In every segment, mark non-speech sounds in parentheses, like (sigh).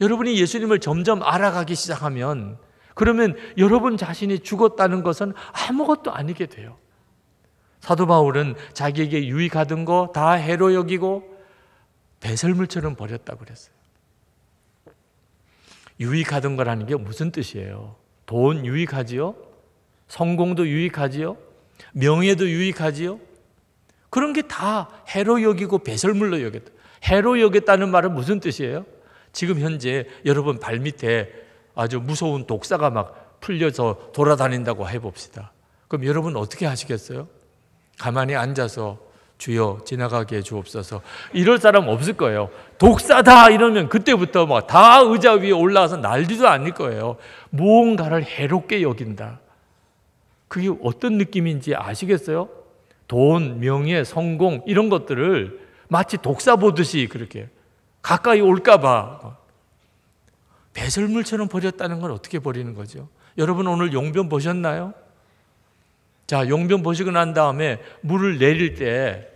여러분이 예수님을 점점 알아가기 시작하면 그러면 여러분 자신이 죽었다는 것은 아무것도 아니게 돼요. 사도 바울은 자기에게 유익하던 거 다 해로 여기고 배설물처럼 버렸다고 그랬어요. 유익하던 거라는 게 무슨 뜻이에요? 돈 유익하지요? 성공도 유익하지요? 명예도 유익하지요? 그런 게 다 해로 여기고 배설물로 여겼다. 해로 여겼다는 말은 무슨 뜻이에요? 지금 현재 여러분 발밑에 아주 무서운 독사가 막 풀려서 돌아다닌다고 해봅시다. 그럼 여러분 어떻게 하시겠어요? 가만히 앉아서 주여 지나가게 주옵소서. 이럴 사람 없을 거예요. 독사다 이러면 그때부터 막다 뭐 의자 위에 올라와서 날지도 않을 거예요. 무언가를 해롭게 여긴다. 그게 어떤 느낌인지 아시겠어요? 돈, 명예, 성공 이런 것들을 마치 독사 보듯이 그렇게 가까이 올까봐 배설물처럼 버렸다는 건 어떻게 버리는 거죠? 여러분 오늘 용변 보셨나요? 자, 용변 보시고 난 다음에 물을 내릴 때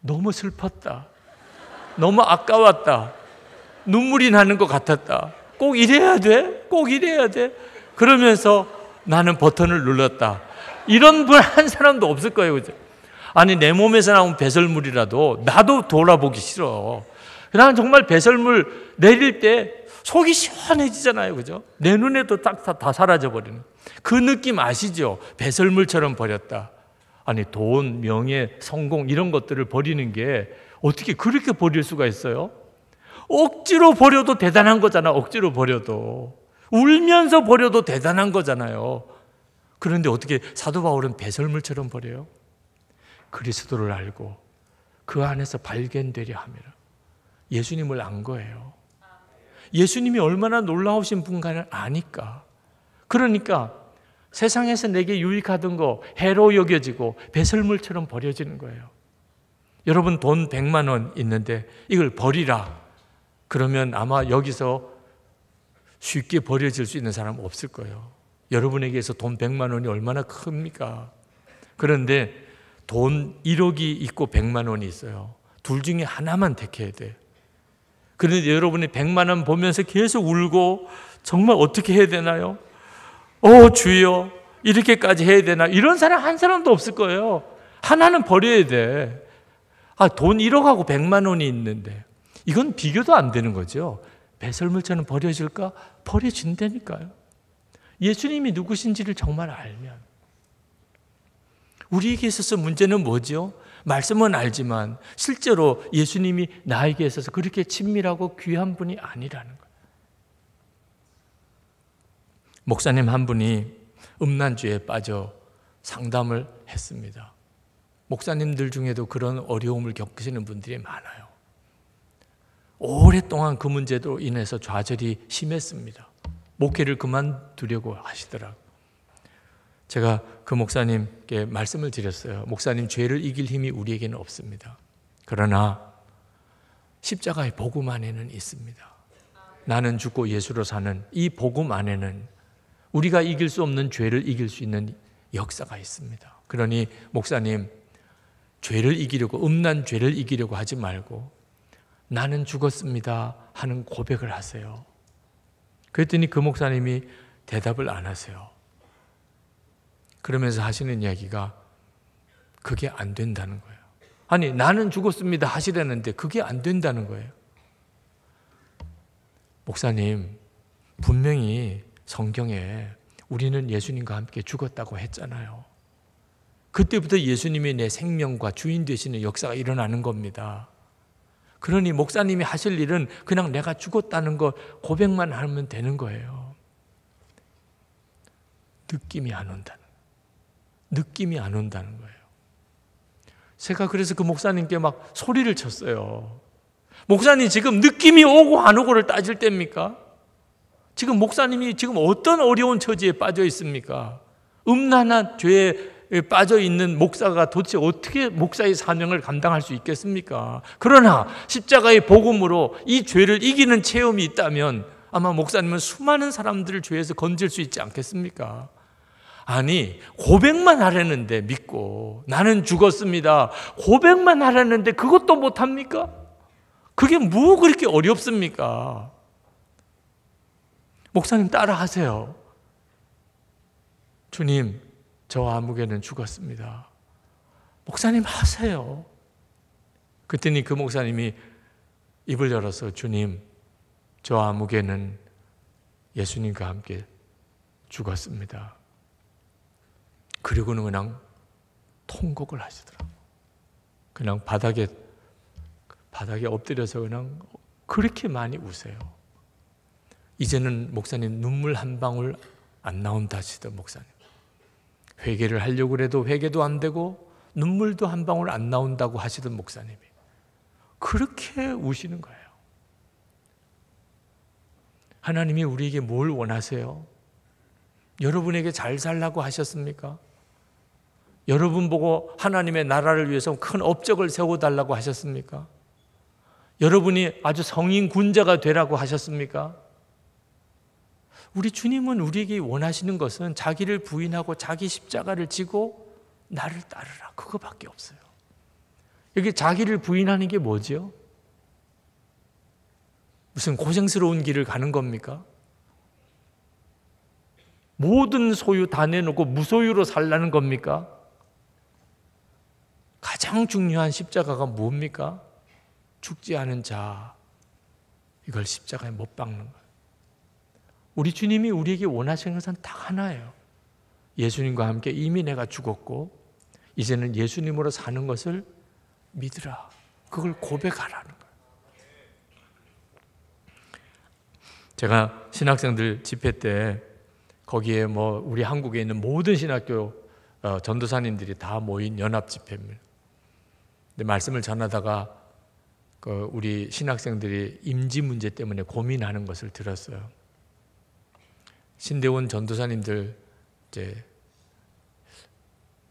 너무 슬펐다. 너무 아까웠다. 눈물이 나는 것 같았다. 꼭 이래야 돼? 꼭 이래야 돼? 그러면서 나는 버튼을 눌렀다. 이런 분 한 사람도 없을 거예요. 그죠? 아니, 내 몸에서 나온 배설물이라도 나도 돌아보기 싫어. 그냥 정말 배설물 내릴 때 속이 시원해지잖아요. 그죠? 내 눈에도 딱 다 사라져버리는. 그 느낌 아시죠? 배설물처럼 버렸다. 아니, 돈, 명예, 성공, 이런 것들을 버리는 게 어떻게 그렇게 버릴 수가 있어요? 억지로 버려도 대단한 거잖아. 억지로 버려도. 울면서 버려도 대단한 거잖아요. 그런데 어떻게 사도 바울은 배설물처럼 버려요? 그리스도를 알고 그 안에서 발견되려 함이라. 예수님을 안 거예요. 예수님이 얼마나 놀라우신 분간을 아니까. 그러니까 세상에서 내게 유익하던 거 해로 여겨지고 배설물처럼 버려지는 거예요. 여러분 돈 100만 원 있는데 이걸 버리라. 그러면 아마 여기서 쉽게 버려질 수 있는 사람 없을 거예요. 여러분에게서 돈 100만 원이 얼마나 큽니까? 그런데 돈 1억이 있고 100만 원이 있어요. 둘 중에 하나만 택해야 돼 그런데 여러분이 100만 원 보면서 계속 울고 정말 어떻게 해야 되나요? 어, 주여. 이렇게까지 해야 되나? 이런 사람 한 사람도 없을 거예요. 하나는 버려야 돼. 아, 돈 1억하고 100만 원이 있는데. 이건 비교도 안 되는 거죠. 배설물처럼 버려질까? 버려진다니까요. 예수님이 누구신지를 정말 알면. 우리에게 있어서 문제는 뭐죠? 말씀은 알지만 실제로 예수님이 나에게 있어서 그렇게 친밀하고 귀한 분이 아니라는 거예요. 목사님 한 분이 음란주에 빠져 상담을 했습니다. 목사님들 중에도 그런 어려움을 겪으시는 분들이 많아요. 오랫동안 그 문제로 인해서 좌절이 심했습니다. 목회를 그만두려고 하시더라고요. 제가 그 목사님께 말씀을 드렸어요. 목사님, 죄를 이길 힘이 우리에게는 없습니다. 그러나 십자가의 복음 안에는 있습니다. 나는 죽고 예수로 사는 이 복음 안에는 우리가 이길 수 없는 죄를 이길 수 있는 역사가 있습니다. 그러니 목사님, 죄를 이기려고, 음란 죄를 이기려고 하지 말고 나는 죽었습니다 하는 고백을 하세요. 그랬더니 그 목사님이 대답을 안 하세요. 그러면서 하시는 이야기가 그게 안 된다는 거예요. 아니, 나는 죽었습니다 하시라는데 그게 안 된다는 거예요. 목사님, 분명히 성경에 우리는 예수님과 함께 죽었다고 했잖아요. 그때부터 예수님이 내 생명과 주인 되시는 역사가 일어나는 겁니다. 그러니 목사님이 하실 일은 그냥 내가 죽었다는 거 고백만 하면 되는 거예요. 느낌이 안 온다. 느낌이 안 온다는 거예요. 제가 그래서 그 목사님께 막 소리를 쳤어요. 목사님 지금 느낌이 오고 안 오고를 따질 때입니까? 지금 목사님이 지금 어떤 어려운 처지에 빠져 있습니까? 음란한 죄에 빠져 있는 목사가 도대체 어떻게 목사의 사명을 감당할 수 있겠습니까? 그러나 십자가의 복음으로 이 죄를 이기는 체험이 있다면 아마 목사님은 수많은 사람들을 죄에서 건질 수 있지 않겠습니까? 아니, 고백만 하려는데 믿고, 나는 죽었습니다. 고백만 하려는데 그것도 못합니까? 그게 뭐 그렇게 어렵습니까? 목사님 따라 하세요. 주님, 저 아무개는 죽었습니다. 목사님 하세요. 그랬더니 그 목사님이 입을 열어서 주님, 저 아무개는 예수님과 함께 죽었습니다. 그리고는 그냥 통곡을 하시더라고. 그냥 바닥에 바닥에 엎드려서 그냥 그렇게 많이 우세요. 이제는 목사님 눈물 한 방울 안 나온다 하시던 목사님. 회개를 하려고 해도 회개도 안 되고 눈물도 한 방울 안 나온다고 하시던 목사님이 그렇게 우시는 거예요. 하나님이 우리에게 뭘 원하세요? 여러분에게 잘 살라고 하셨습니까? 여러분 보고 하나님의 나라를 위해서 큰 업적을 세워달라고 하셨습니까? 여러분이 아주 성인 군자가 되라고 하셨습니까? 우리 주님은 우리에게 원하시는 것은 자기를 부인하고 자기 십자가를 지고 나를 따르라. 그거밖에 없어요. 여기 자기를 부인하는 게뭐지 무슨 고생스러운 길을 가는 겁니까? 모든 소유 다 내놓고 무소유로 살라는 겁니까? 가장 중요한 십자가가 뭡니까? 죽지 않은 자. 이걸 십자가에 못 박는 거예요. 우리 주님이 우리에게 원하시는 것은 딱 하나예요. 예수님과 함께 이미 내가 죽었고, 이제는 예수님으로 사는 것을 믿으라. 그걸 고백하라는 제가 신학생들 집회 때 거기에 뭐 우리 한국에 있는 모든 신학교 어, 전도사님들이 다 모인 연합 집회입니다. 근데 말씀을 전하다가 그 우리 신학생들이 임지 문제 때문에 고민하는 것을 들었어요. 신대원 전도사님들 이제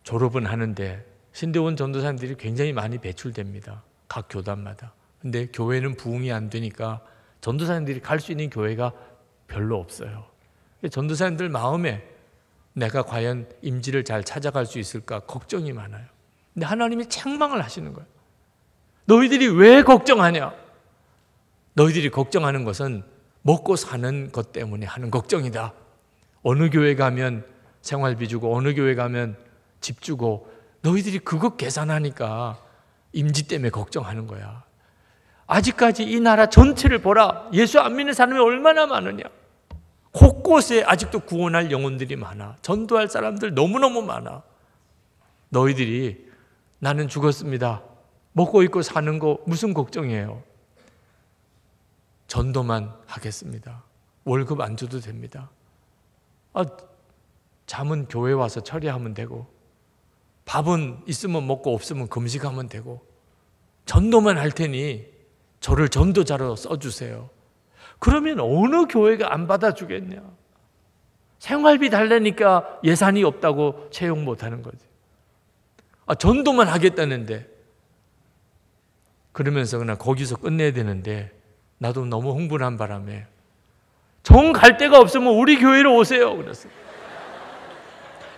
졸업은 하는데 신대원 전도사님들이 굉장히 많이 배출됩니다. 각 교단마다. 근데 교회는 부흥이 안 되니까 전도사님들이 갈 수 있는 교회가 별로 없어요. 전도사님들 마음에 내가 과연 임지를 잘 찾아갈 수 있을까 걱정이 많아요. 근데 하나님이 책망을 하시는 거예요. 너희들이 왜 걱정하냐? 너희들이 걱정하는 것은 먹고 사는 것 때문에 하는 걱정이다. 어느 교회 가면 생활비 주고 어느 교회 가면 집 주고 너희들이 그것 계산하니까 임지 때문에 걱정하는 거야. 아직까지 이 나라 전체를 보라. 예수 안 믿는 사람이 얼마나 많으냐. 곳곳에 아직도 구원할 영혼들이 많아. 전도할 사람들 너무너무 많아. 너희들이 나는 죽었습니다. 먹고 있고 사는 거 무슨 걱정이에요? 전도만 하겠습니다. 월급 안 줘도 됩니다. 아, 잠은 교회 와서 처리하면 되고, 밥은 있으면 먹고 없으면 금식하면 되고, 전도만 할 테니 저를 전도자로 써주세요. 그러면 어느 교회가 안 받아주겠냐? 생활비 달래니까 예산이 없다고 채용 못 하는 거지. 아, 전도만 하겠다는데. 그러면서 그냥 거기서 끝내야 되는데 나도 너무 흥분한 바람에 정갈 데가 없으면 우리 교회로 오세요. 그랬어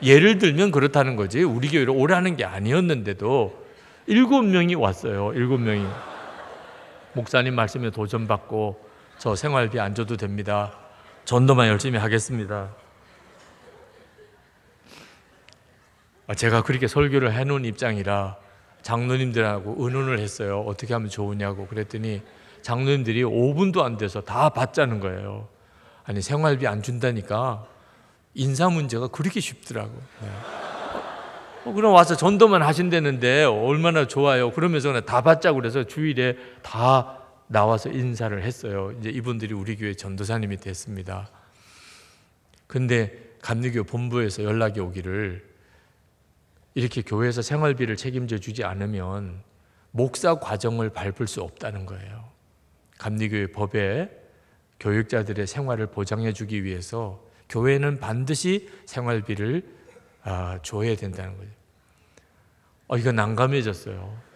예를 들면 그렇다는 거지. 우리 교회로 오라는 게 아니었는데도 일곱 명이 왔어요. 일곱 명이. 목사님 말씀에 도전받고 저 생활비 안 줘도 됩니다. 전도만 열심히 하겠습니다. 아, 제가 그렇게 설교를 해놓은 입장이라 장로님들하고 의논을 했어요. 어떻게 하면 좋으냐고 그랬더니 장로님들이 5분도 안 돼서 다 받자는 거예요. 아니 생활비 안 준다니까 인사 문제가 그렇게 쉽더라고. 네. 어, 어 그럼 와서 전도만 하신다는데 얼마나 좋아요. 그러면서 다 받자고 그래서 주일에 다 나와서 인사를 했어요. 이제 이분들이 우리 교회 전도사님이 됐습니다. 근데 감리교 본부에서 연락이 오기를 이렇게 교회에서 생활비를 책임져 주지 않으면 목사 과정을 밟을 수 없다는 거예요. 감리교회 법에 교육자들의 생활을 보장해 주기 위해서 교회는 반드시 생활비를 아, 줘야 된다는 거죠. 어, 이거 난감해졌어요.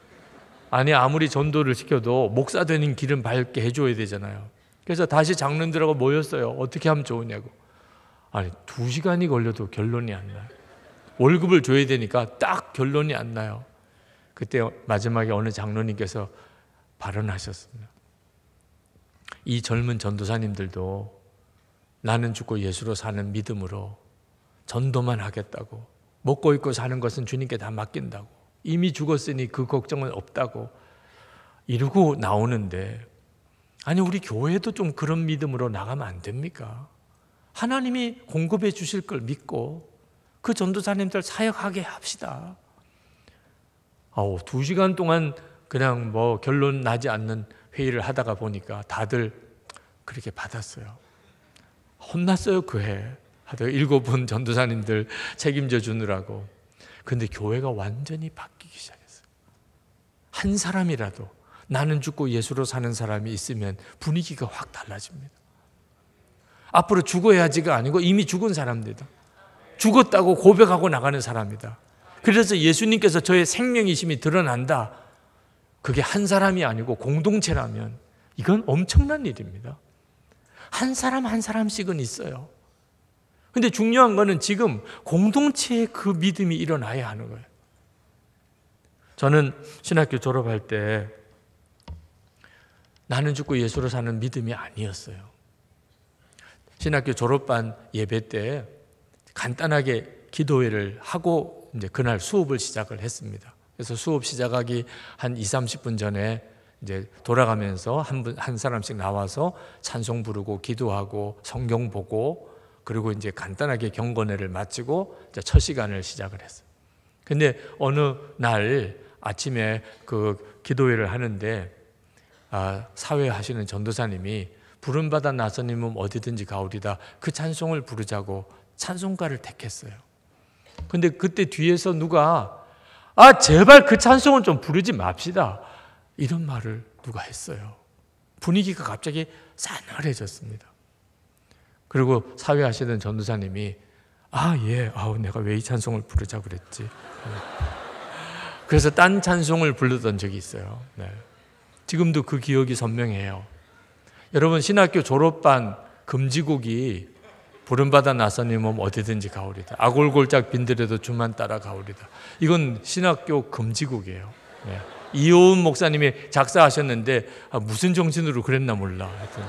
아니, 아무리 전도를 시켜도 목사 되는 길은 밝게 해줘야 되잖아요. 그래서 다시 장로들하고 모였어요. 어떻게 하면 좋으냐고. 아니, 두 시간이 걸려도 결론이 안 나요. 월급을 줘야 되니까 딱 결론이 안 나요. 그때 마지막에 어느 장로님께서 발언하셨습니다. 이 젊은 전도사님들도 나는 죽고 예수로 사는 믿음으로 전도만 하겠다고 먹고 입고 사는 것은 주님께 다 맡긴다고 이미 죽었으니 그 걱정은 없다고 이러고 나오는데 아니 우리 교회도 좀 그런 믿음으로 나가면 안 됩니까? 하나님이 공급해 주실 걸 믿고 그 전도사님들 사역하게 합시다. 아우, 두 시간 동안 그냥 뭐 결론 나지 않는 회의를 하다가 보니까 다들 그렇게 받았어요. 혼났어요, 그 해. 하여 읽어본 전도사님들 책임져 주느라고. 근데 교회가 완전히 바뀌기 시작했어요. 한 사람이라도 나는 죽고 예수로 사는 사람이 있으면 분위기가 확 달라집니다. 앞으로 죽어야지가 아니고 이미 죽은 사람들이다. 죽었다고 고백하고 나가는 사람이다. 그래서 예수님께서 저의 생명이심이 드러난다. 그게 한 사람이 아니고 공동체라면 이건 엄청난 일입니다. 한 사람 한 사람씩은 있어요. 근데 중요한 거는 지금 공동체의 그 믿음이 일어나야 하는 거예요. 저는 신학교 졸업할 때 나는 죽고 예수로 사는 믿음이 아니었어요. 신학교 졸업반 예배 때 간단하게 기도회를 하고 이제 그날 수업을 시작을 했습니다. 그래서 수업 시작하기 한 2, 30분 전에 이제 돌아가면서 한, 분, 한 사람씩 나와서 찬송 부르고 기도하고 성경 보고 그리고 이제 간단하게 경건회를 마치고 첫 시간을 시작을 했어요. 근데 어느 날 아침에 그 기도회를 하는데 아, 사회 하시는 전도사님이 부른바다 나선님은 어디든지 가오리다 그 찬송을 부르자고 찬송가를 택했어요. 근데 그때 뒤에서 누가 아 제발 그 찬송은 좀 부르지 맙시다 이런 말을 누가 했어요. 분위기가 갑자기 싸늘해졌습니다. 그리고 사회하시는 전도사님이 아 예, 아우 내가 왜 이 찬송을 부르자 그랬지. (laughs) 그래서 딴 찬송을 불렀던 적이 있어요. 네. 지금도 그 기억이 선명해요. 여러분 신학교 졸업반 금지곡이 부름받아 나서니 몸 어디든지 가오리다. 아골골짝 빈들에도 주만 따라 가오리다. 이건 신학교 금지곡이에요. 네. 예. 이호은 목사님이 작사하셨는데 아, 무슨 정신으로 그랬나 몰라. 하여튼.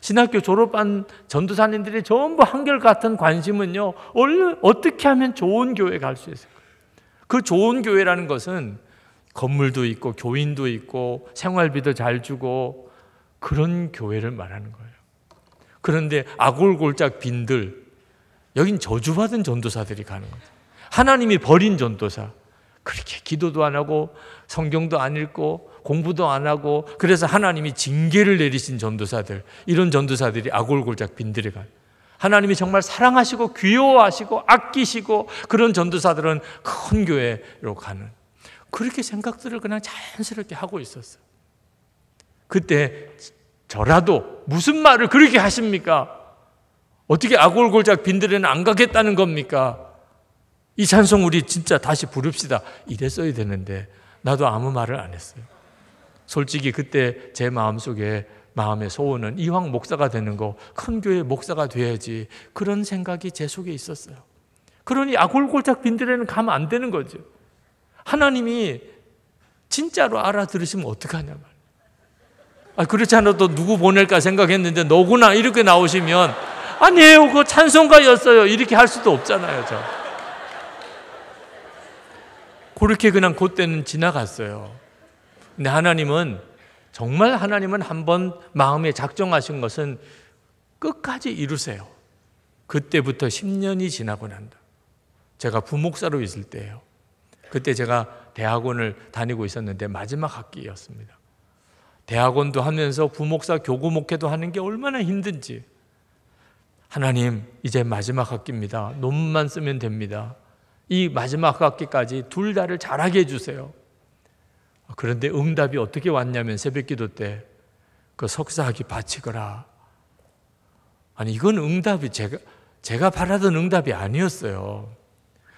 신학교 졸업한 전도사님들이 전부 한결같은 관심은요. 어떻게 하면 좋은 교회 갈 수 있을까? 그 좋은 교회라는 것은 건물도 있고 교인도 있고 생활비도 잘 주고 그런 교회를 말하는 거예요. 그런데 아골골짝 빈들, 여긴 저주받은 전도사들이 가는 거죠. 하나님이 버린 전도사. 그렇게 기도도 안 하고 성경도 안 읽고 공부도 안 하고 그래서 하나님이 징계를 내리신 전도사들 이런 전도사들이 아골골짝 빈들에 가 하나님이 정말 사랑하시고 귀여워하시고 아끼시고 그런 전도사들은 큰 교회로 가는 그렇게 생각들을 그냥 자연스럽게 하고 있었어요. 그때 저라도 무슨 말을 그렇게 하십니까? 어떻게 아골골작 빈들에는 안 가겠다는 겁니까? 이 찬송 우리 진짜 다시 부릅시다. 이랬어야 되는데 나도 아무 말을 안 했어요. 솔직히 그때 제 마음속에 마음의 소원은 이황 목사가 되는 거, 큰 교회 목사가 돼야지 그런 생각이 제 속에 있었어요. 그러니 아골골짝 빈들에는 가면 안 되는 거죠. 하나님이 진짜로 알아들으시면 어떡하냐 말 아, 그렇지 않아도 누구 보낼까 생각했는데 너구나 이렇게 나오시면 아니에요. 그 찬송가였어요. 이렇게 할 수도 없잖아요. 저. 그렇게 그냥 그때는 지나갔어요. 근데 하나님은 정말 하나님은 한 번 마음에 작정하신 것은 끝까지 이루세요. 그때부터 10년이 지나고 난다. 제가 부목사로 있을 때예요. 그때 제가 대학원을 다니고 있었는데 마지막 학기였습니다. 대학원도 하면서 부목사 교구 목회도 하는 게 얼마나 힘든지. 하나님, 이제 마지막 학기입니다. 논문만 쓰면 됩니다. 이 마지막 학기까지 둘 다를 잘하게 해주세요. 그런데 응답이 어떻게 왔냐면 새벽 기도 때 그 석사학위 바치거라. 아니, 이건 응답이 제가, 제가 바라던 응답이 아니었어요.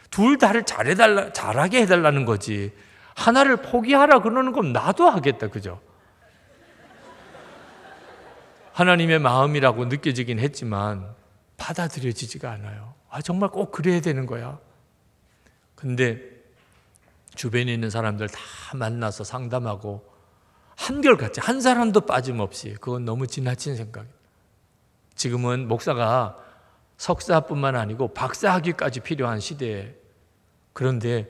둘 다를 잘해달라, 잘하게 해달라는 거지. 하나를 포기하라 그러는 건 나도 하겠다, 그죠? 하나님의 마음이라고 느껴지긴 했지만 받아들여지지가 않아요. 아, 정말 꼭 그래야 되는 거야. 근데 주변에 있는 사람들 다 만나서 상담하고 한결같이 한 사람도 빠짐없이 그건 너무 지나친 생각입니다. 지금은 목사가 석사뿐만 아니고 박사학위까지 필요한 시대에 그런데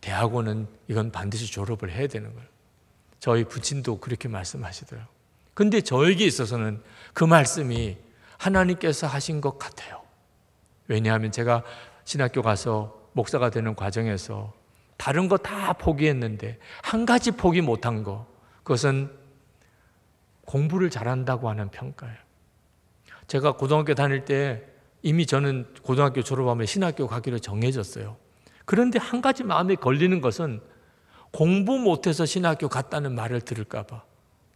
대학원은 이건 반드시 졸업을 해야 되는 거예요. 저희 부친도 그렇게 말씀하시더라고요. 근데 저에게 있어서는 그 말씀이 하나님께서 하신 것 같아요. 왜냐하면 제가 신학교 가서 목사가 되는 과정에서 다른 거 다 포기했는데 한 가지 포기 못한 거 그것은 공부를 잘한다고 하는 평가예요. 제가 고등학교 다닐 때 이미 저는 고등학교 졸업하면 신학교 가기로 정해졌어요. 그런데 한 가지 마음에 걸리는 것은 공부 못해서 신학교 갔다는 말을 들을까봐.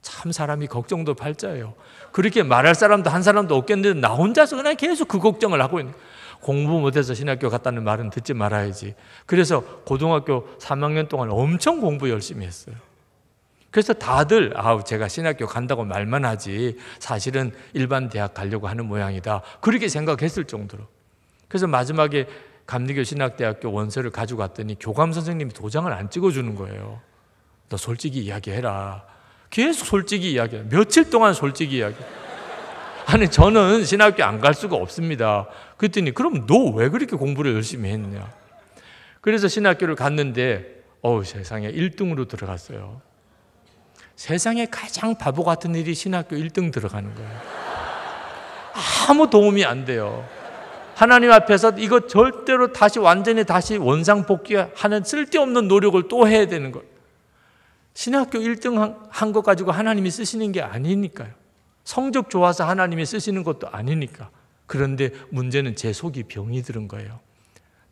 참 사람이 걱정도 팔자예요. 그렇게 말할 사람도 한 사람도 없겠는데 나 혼자서 그냥 계속 그 걱정을 하고 있는 공부 못해서 신학교 갔다는 말은 듣지 말아야지. 그래서 고등학교 3학년 동안 엄청 공부 열심히 했어요. 그래서 다들 아우 제가 신학교 간다고 말만 하지 사실은 일반 대학 가려고 하는 모양이다 그렇게 생각했을 정도로 그래서 마지막에 감리교 신학대학교 원서를 가지 갔더니 교감 선생님이 도장을 안 찍어주는 거예요 너 솔직히 이야기해라 계속 솔직히 이야기해요. 며칠 동안 솔직히 이야기해요. 아니, 저는 신학교 안 갈 수가 없습니다. 그랬더니, 그럼 너 왜 그렇게 공부를 열심히 했냐? 그래서 신학교를 갔는데, 어우, 세상에 1등으로 들어갔어요. 세상에 가장 바보 같은 일이 신학교 1등 들어가는 거예요. 아무 도움이 안 돼요. 하나님 앞에서 이거 절대로 다시 완전히 다시 원상복귀하는 쓸데없는 노력을 또 해야 되는 거예요. 신학교 1등 한 것 가지고 하나님이 쓰시는 게 아니니까요. 성적 좋아서 하나님이 쓰시는 것도 아니니까. 그런데 문제는 제 속이 병이 들은 거예요.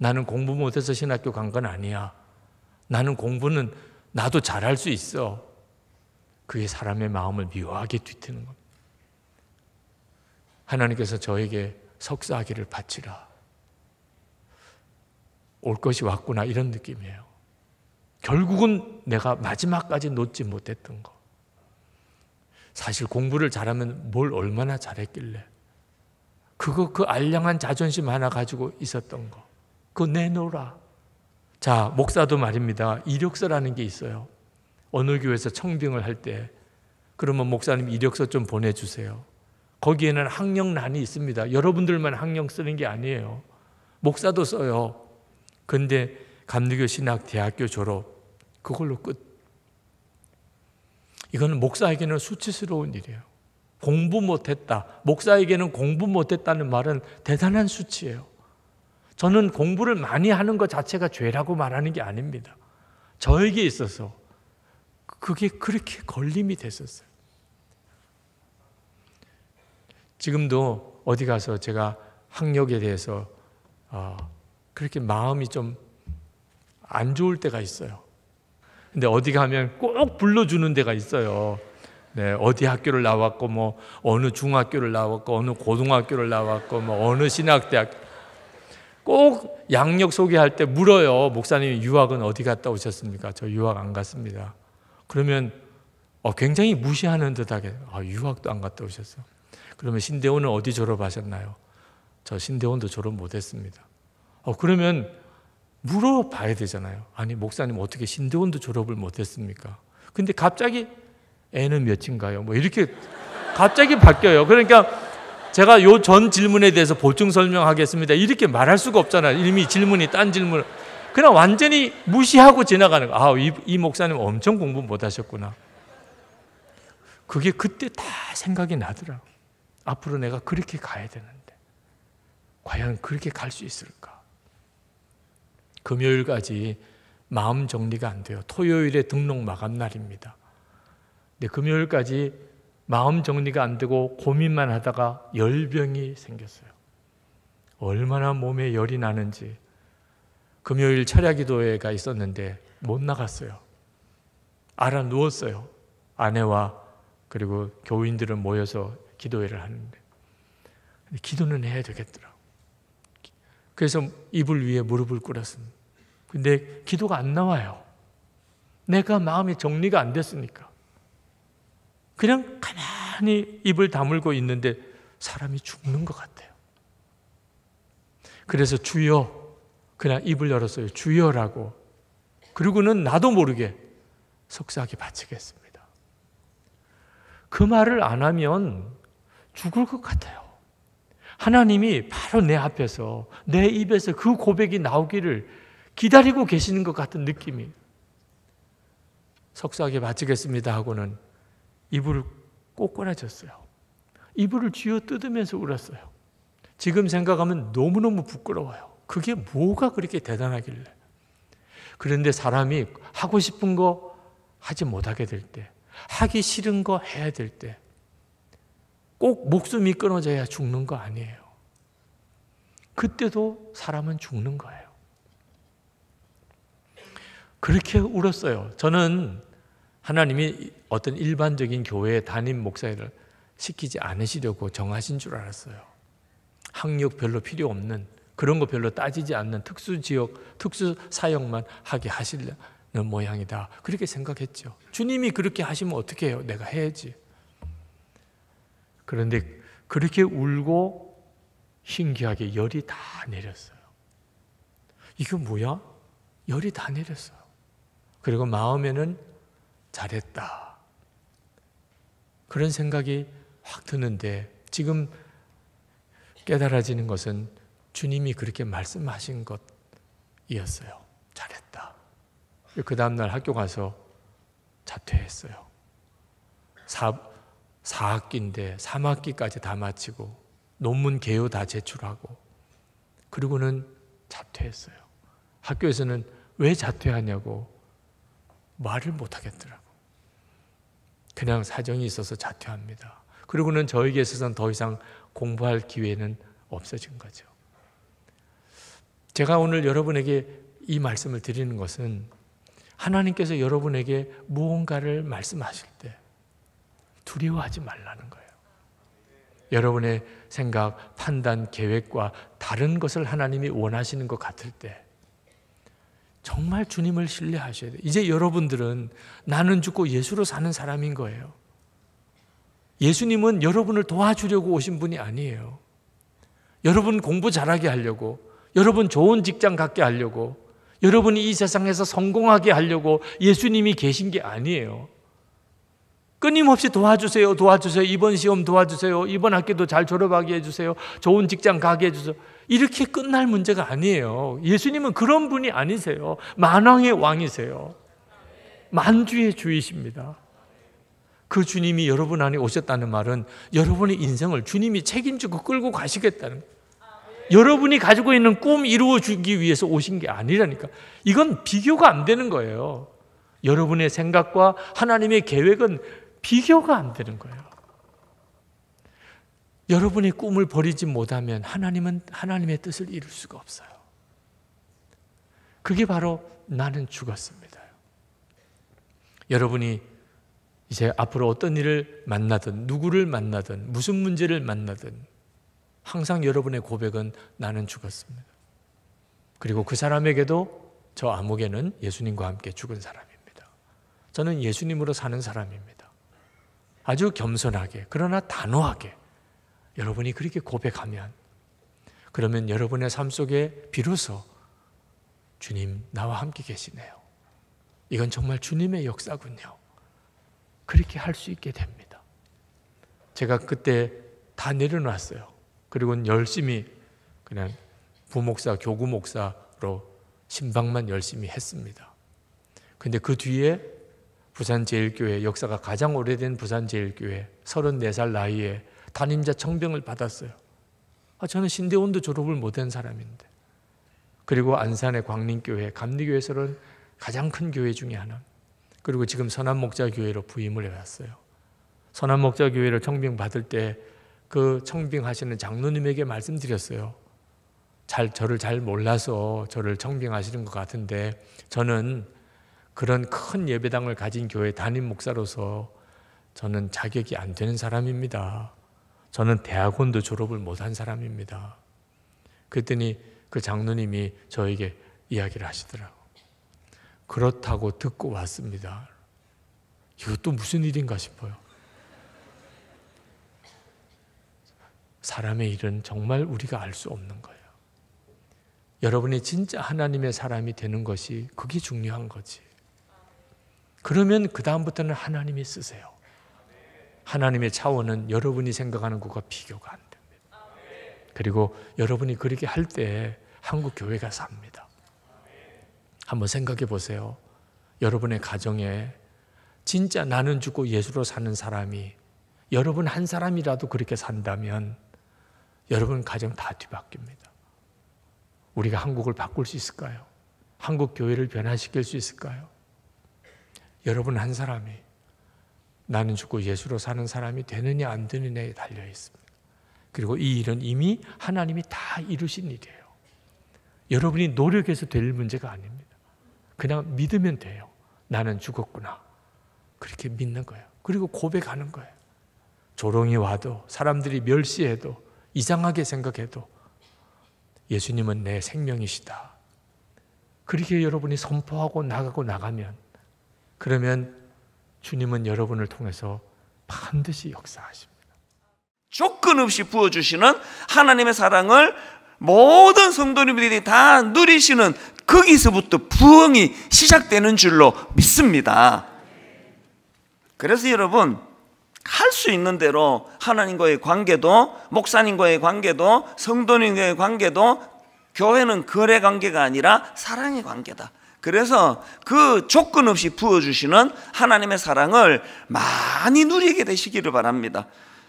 나는 공부 못해서 신학교 간 건 아니야. 나는 공부는 나도 잘할 수 있어. 그게 사람의 마음을 묘하게 뒤트는 겁니다. 하나님께서 저에게 석사학위를 바치라. 올 것이 왔구나 이런 느낌이에요. 결국은 내가 마지막까지 놓지 못했던 거. 사실 공부를 잘하면 뭘 얼마나 잘했길래. 그거 그 알량한 자존심 하나 가지고 있었던 거. 그거 내놓으라. 자, 목사도 말입니다. 이력서라는 게 있어요. 어느 교회에서 청빙을 할 때, 그러면 목사님 이력서 좀 보내주세요. 거기에는 학력란이 있습니다. 여러분들만 학력 쓰는 게 아니에요. 목사도 써요. 근데 감리교 신학 대학교 졸업, 그걸로 끝. 이거는 목사에게는 수치스러운 일이에요. 공부 못했다. 목사에게는 공부 못했다는 말은 대단한 수치예요. 저는 공부를 많이 하는 것 자체가 죄라고 말하는 게 아닙니다. 저에게 있어서 그게 그렇게 걸림이 됐었어요. 지금도 어디 가서 제가 학력에 대해서 어, 그렇게 마음이 좀 안 좋을 때가 있어요. 근데 어디 가면 꼭 불러주는 데가 있어요. 네, 어디 학교를 나왔고 뭐 어느 중학교를 나왔고 어느 고등학교를 나왔고 뭐 어느 신학대학 꼭 양력 소개할 때 물어요. 목사님 유학은 어디 갔다 오셨습니까? 저 유학 안 갔습니다. 그러면 어, 굉장히 무시하는 듯하게 아, 유학도 안 갔다 오셨어. 그러면 신대원은 어디 졸업하셨나요? 저 신대원도 졸업 못했습니다. 어, 그러면 물어봐야 되잖아요. 아니, 목사님 어떻게 신대원도 졸업을 못했습니까? 근데 갑자기 애는 몇인가요? 뭐 이렇게 갑자기 바뀌어요. 그러니까 제가 요 전 질문에 대해서 보충 설명하겠습니다. 이렇게 말할 수가 없잖아요. 이미 질문이 딴 질문. 그냥 완전히 무시하고 지나가는 거. 아, 이, 이 목사님 엄청 공부 못 하셨구나. 그게 그때 다 생각이 나더라 앞으로 내가 그렇게 가야 되는데. 과연 그렇게 갈 수 있을까? 금요일까지 마음 정리가 안 돼요. 토요일에 등록 마감 날입니다. 근데 금요일까지 마음 정리가 안 되고 고민만 하다가 열병이 생겼어요. 얼마나 몸에 열이 나는지 금요일 철야 기도회가 있었는데 못 나갔어요. 알아 누웠어요. 아내와 그리고 교인들은 모여서 기도회를 하는데 기도는 해야 되겠더라. 그래서 이불 위에 무릎을 꿇었습니다. 근데 기도가 안 나와요. 내가 마음이 정리가 안 됐으니까. 그냥 가만히 입을 다물고 있는데 사람이 죽는 것 같아요. 그래서 주여, 그냥 입을 열었어요. 주여라고. 그리고는 나도 모르게 속삭이 바치겠습니다. 그 말을 안 하면 죽을 것 같아요. 하나님이 바로 내 앞에서 내 입에서 그 고백이 나오기를 기다리고 계시는 것 같은 느낌이 석사하게 마치겠습니다 하고는 이불을 꼬꼬라졌어요. 이불을 쥐어 뜯으면서 울었어요. 지금 생각하면 너무너무 부끄러워요. 그게 뭐가 그렇게 대단하길래. 그런데 사람이 하고 싶은 거 하지 못하게 될 때, 하기 싫은 거 해야 될 때, 꼭 목숨이 끊어져야 죽는 거 아니에요. 그때도 사람은 죽는 거예요. 그렇게 울었어요. 저는 하나님이 어떤 일반적인 교회 담임 목사를 시키지 않으시려고 정하신 줄 알았어요. 학력 별로 필요 없는 그런 거 별로 따지지 않는 특수 지역, 특수 사역만 하게 하시려는 모양이다. 그렇게 생각했죠. 주님이 그렇게 하시면 어떻게 해요? 내가 해야지. 그런데 그렇게 울고 신기하게 열이 다 내렸어요. 이게 뭐야? 열이 다 내렸어요. 그리고 마음에는 잘했다. 그런 생각이 확 드는데 지금 깨달아지는 것은 주님이 그렇게 말씀하신 것이었어요. 잘했다. 그 다음날 학교 가서 자퇴했어요. 사, 4학기인데 3학기까지 다 마치고 논문 개요 다 제출하고 그리고는 자퇴했어요. 학교에서는 왜 자퇴하냐고 말을 못 하겠더라고. 그냥 사정이 있어서 자퇴합니다. 그리고는 저에게 있어서는 더 이상 공부할 기회는 없어진 거죠. 제가 오늘 여러분에게 이 말씀을 드리는 것은 하나님께서 여러분에게 무언가를 말씀하실 때 두려워하지 말라는 거예요. 여러분의 생각, 판단, 계획과 다른 것을 하나님이 원하시는 것 같을 때 정말 주님을 신뢰하셔야 돼요. 이제 여러분들은 나는 죽고 예수로 사는 사람인 거예요. 예수님은 여러분을 도와주려고 오신 분이 아니에요. 여러분 공부 잘하게 하려고, 여러분 좋은 직장 갖게 하려고, 여러분이 이 세상에서 성공하게 하려고 예수님이 계신 게 아니에요. 끊임없이 도와주세요, 도와주세요. 이번 시험 도와주세요. 이번 학기도 잘 졸업하게 해주세요. 좋은 직장 가게 해주세요. 이렇게 끝날 문제가 아니에요. 예수님은 그런 분이 아니세요. 만왕의 왕이세요. 만주의 주이십니다. 그 주님이 여러분 안에 오셨다는 말은 여러분의 인생을 주님이 책임지고 끌고 가시겠다는 여러분이 가지고 있는 꿈 이루어 주기 위해서 오신 게 아니라니까. 이건 비교가 안 되는 거예요. 여러분의 생각과 하나님의 계획은 비교가 안 되는 거예요. 여러분이 꿈을 버리지 못하면 하나님은 하나님의 뜻을 이룰 수가 없어요. 그게 바로 나는 죽었습니다. 여러분이 이제 앞으로 어떤 일을 만나든 누구를 만나든 무슨 문제를 만나든 항상 여러분의 고백은 나는 죽었습니다. 그리고 그 사람에게도 저 암흑에는 예수님과 함께 죽은 사람입니다. 저는 예수님으로 사는 사람입니다. 아주 겸손하게, 그러나 단호하게 여러분이 그렇게 고백하면 그러면 여러분의 삶 속에 비로소 주님 나와 함께 계시네요. 이건 정말 주님의 역사군요. 그렇게 할 수 있게 됩니다. 제가 그때 다 내려놨어요. 그리고 열심히 그냥 부목사, 교구 목사로 신방만 열심히 했습니다. 근데 그 뒤에 부산제일교회 역사가 가장 오래된 부산제일교회 34살 나이에 담임자 청병을 받았어요. 아, 저는 신대원도 졸업을 못한 사람인데. 그리고 안산의 광림교회, 감리교회에서는 가장 큰 교회 중에 하나. 그리고 지금 선한목자교회로 부임을 해왔어요. 선한목자교회를 청빙 받을 때 그 청빙하시는 장로님에게 말씀드렸어요. 잘, 저를 잘 몰라서 저를 청빙하시는 것 같은데 저는 그런 큰 예배당을 가진 교회 담임 목사로서 저는 자격이 안 되는 사람입니다. 저는 대학원도 졸업을 못 한 사람입니다. 그랬더니 그 장로님이 저에게 이야기를 하시더라고. 그렇다고 듣고 왔습니다. 이것도 무슨 일인가 싶어요. 사람의 일은 정말 우리가 알 수 없는 거예요. 여러분이 진짜 하나님의 사람이 되는 것이 그게 중요한 거지. 그러면 그다음부터는 하나님이 쓰세요. 하나님의 차원은 여러분이 생각하는 것과 비교가 안 됩니다. 그리고 여러분이 그렇게 할 때 한국 교회가 삽니다. 한번 생각해 보세요. 여러분의 가정에 진짜 나는 죽고 예수로 사는 사람이 여러분 한 사람이라도 그렇게 산다면 여러분 가정 다 뒤바뀝니다. 우리가 한국을 바꿀 수 있을까요? 한국 교회를 변화시킬 수 있을까요? 여러분 한 사람이 나는 죽고 예수로 사는 사람이 되느냐 안 되느냐에 달려 있습니다. 그리고 이 일은 이미 하나님이 다 이루신 일이에요. 여러분이 노력해서 될 문제가 아닙니다. 그냥 믿으면 돼요. 나는 죽었구나. 그렇게 믿는 거예요. 그리고 고백하는 거예요. 조롱이 와도 사람들이 멸시해도 이상하게 생각해도 예수님은 내 생명이시다. 그렇게 여러분이 선포하고 나가고 나가면 그러면 주님은 여러분을 통해서 반드시 역사하십니다. 조건 없이 부어주시는 하나님의 사랑을 모든 성도님들이 다 누리시는 거기서부터 부흥이 시작되는 줄로 믿습니다. 그래서 여러분, 할 수 있는 대로 하나님과의 관계도, 목사님과의 관계도, 성도님과의 관계도, 교회는 거래 관계가 아니라 사랑의 관계다. 그래서 그 조건 없이 부어주시는 하나님의 사랑을 많이 누리게 되시기를 바랍니다.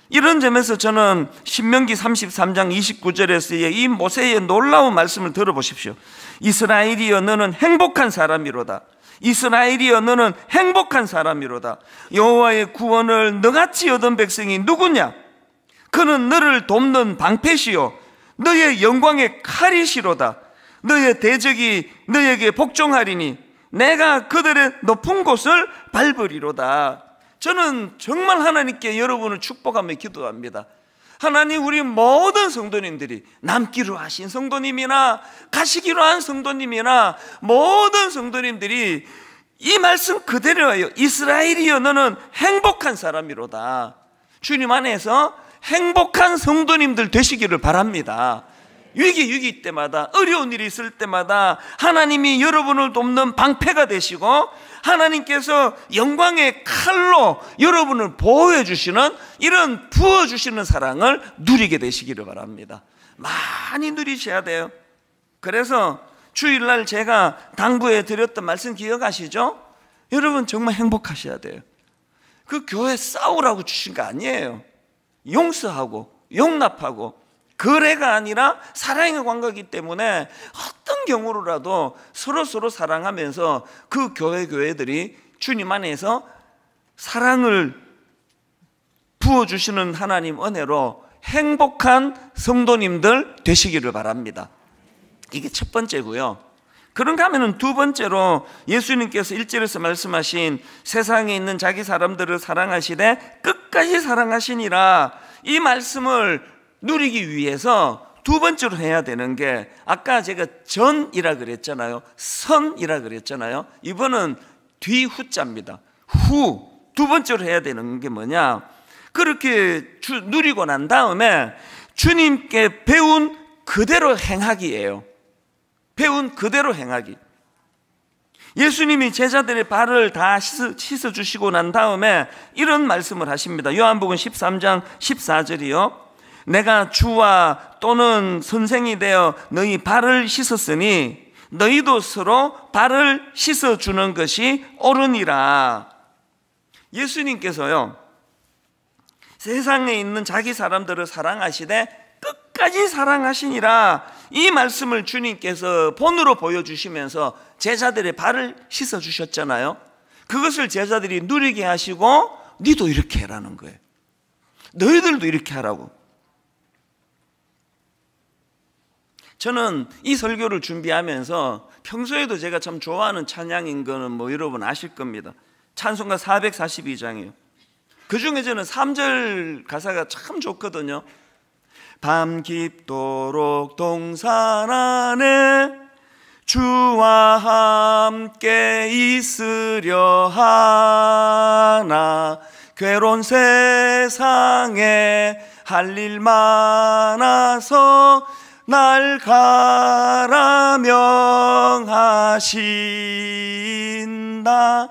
이런 점에서 저는 신명기 33장 29절에서의 이 모세의 놀라운 말씀을 들어보십시오. 이스라엘이여 너는 행복한 사람이로다. 이스라엘이여 너는 행복한 사람이로다. 여호와의 구원을 너같이 얻은 백성이 누구냐? 그는 너를 돕는 방패시요 너의 영광의 칼이시로다. 너의 대적이 너에게 복종하리니 내가 그들의 높은 곳을 밟으리로다. 저는 정말 하나님께 여러분을 축복하며 기도합니다. 하나님 우리 모든 성도님들이 남기로 하신 성도님이나 가시기로 한 성도님이나 모든 성도님들이 이 말씀 그대로예요. 이스라엘이여 너는 행복한 사람이로다. 주님 안에서 행복한 성도님들 되시기를 바랍니다. 위기 위기 때마다 어려운 일이 있을 때마다 하나님이 여러분을 돕는 방패가 되시고 하나님께서 영광의 칼로 여러분을 보호해 주시는 이런 부어 주시는 사랑을 누리게 되시기를 바랍니다. 많이 누리셔야 돼요. 그래서 주일날 제가 당부해 드렸던 말씀 기억하시죠? 여러분 정말 행복하셔야 돼요. 그 교회 싸우라고 주신 거 아니에요. 용서하고 용납하고 거래가 아니라 사랑의 관계이기 때문에 어떤 경우로라도 서로 서로 사랑하면서 그 교회 교회들이 주님 안에서 사랑을 부어 주시는 하나님 은혜로 행복한 성도님들 되시기를 바랍니다. 이게 첫 번째고요. 그런가 하면두 번째로 예수님께서 일절에서 말씀하신 세상에 있는 자기 사람들을 사랑하시되 끝까지 사랑하시니라 이 말씀을 누리기 위해서 두 번째로 해야 되는 게 아까 제가 전이라 그랬잖아요. 선이라 그랬잖아요. 이번은 뒤후자입니다. 후 두 번째로 해야 되는 게 뭐냐? 그렇게 주, 누리고 난 다음에 주님께 배운 그대로 행하기예요. 배운 그대로 행하기. 예수님이 제자들의 발을 다 씻어 주시고 난 다음에 이런 말씀을 하십니다. 요한복음 13장 14절이요. 내가 주와 또는 선생이 되어 너희 발을 씻었으니 너희도 서로 발을 씻어주는 것이 옳으니라. 예수님께서요, 세상에 있는 자기 사람들을 사랑하시되 끝까지 사랑하시니라 이 말씀을 주님께서 본으로 보여주시면서 제자들의 발을 씻어주셨잖아요. 그것을 제자들이 누리게 하시고, 니도 이렇게 해라는 거예요. 너희들도 이렇게 하라고. 저는 이 설교를 준비하면서 평소에도 제가 참 좋아하는 찬양인 거는 뭐 여러분 아실 겁니다. 찬송가 4 4 2장이요그 중에 저는 3절 가사가 참 좋거든요. 밤 깊도록 동산 안에 주와 함께 있으려 하나 괴로운 세상에 할 일 많아서 날 가라 명하신다.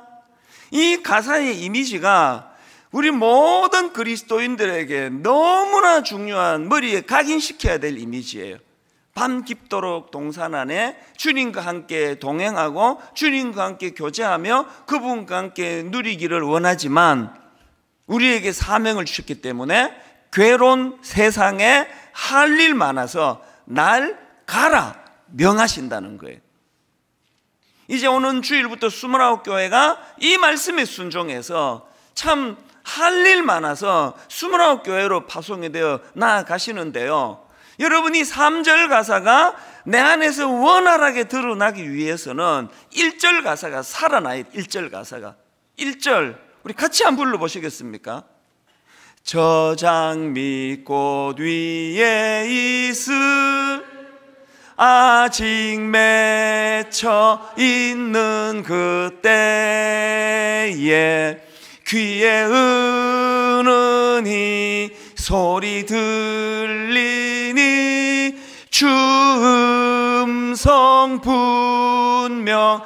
이 가사의 이미지가 우리 모든 그리스도인들에게 너무나 중요한 머리에 각인시켜야 될 이미지예요. 밤 깊도록 동산 안에 주님과 함께 동행하고 주님과 함께 교제하며 그분과 함께 누리기를 원하지만 우리에게 사명을 주셨기 때문에 괴로운 세상에 할 일 많아서 날 가라 명하신다는 거예요. 이제 오는 주일부터 29교회가 이 말씀에 순종해서 참 할 일 많아서 29교회로 파송이 되어 나아가시는데요. 여러분이 3절 가사가 내 안에서 원활하게 드러나기 위해서는 1절 가사가 살아나야 1절 가사가. 1절 우리 같이 한번 불러보시겠습니까? 저 장미꽃 위에 있을 아직 맺혀 있는 그때에 귀에 은은히 소리 들리니 주 음성 분명하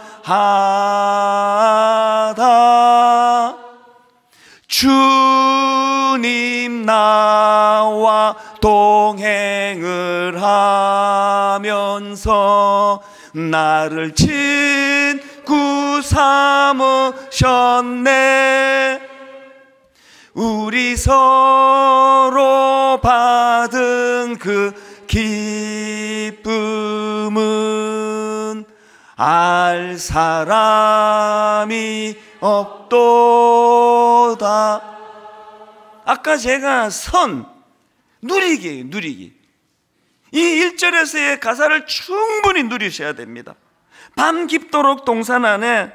주님 나와 동행을 하면서 나를 친구 삼으셨네 우리 서로 받은 그 기쁨은 알 사람이 없도다 아까 제가 선, 누리기, 누리기. 이 1절에서의 가사를 충분히 누리셔야 됩니다. 밤 깊도록 동산 안에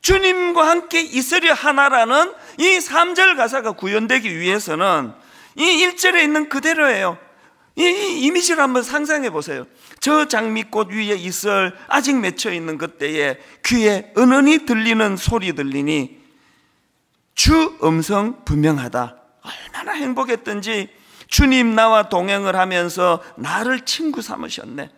주님과 함께 있으려 하나라는 이 3절 가사가 구현되기 위해서는 이 1절에 있는 그대로예요. 이, 이미지를 한번 상상해 보세요. 저 장미꽃 위에 있을 아직 맺혀 있는 그때에 귀에 은은히 들리는 소리 들리니 주 음성 분명하다. 얼마나 행복했던지 주님 나와 동행을 하면서 나를 친구 삼으셨네.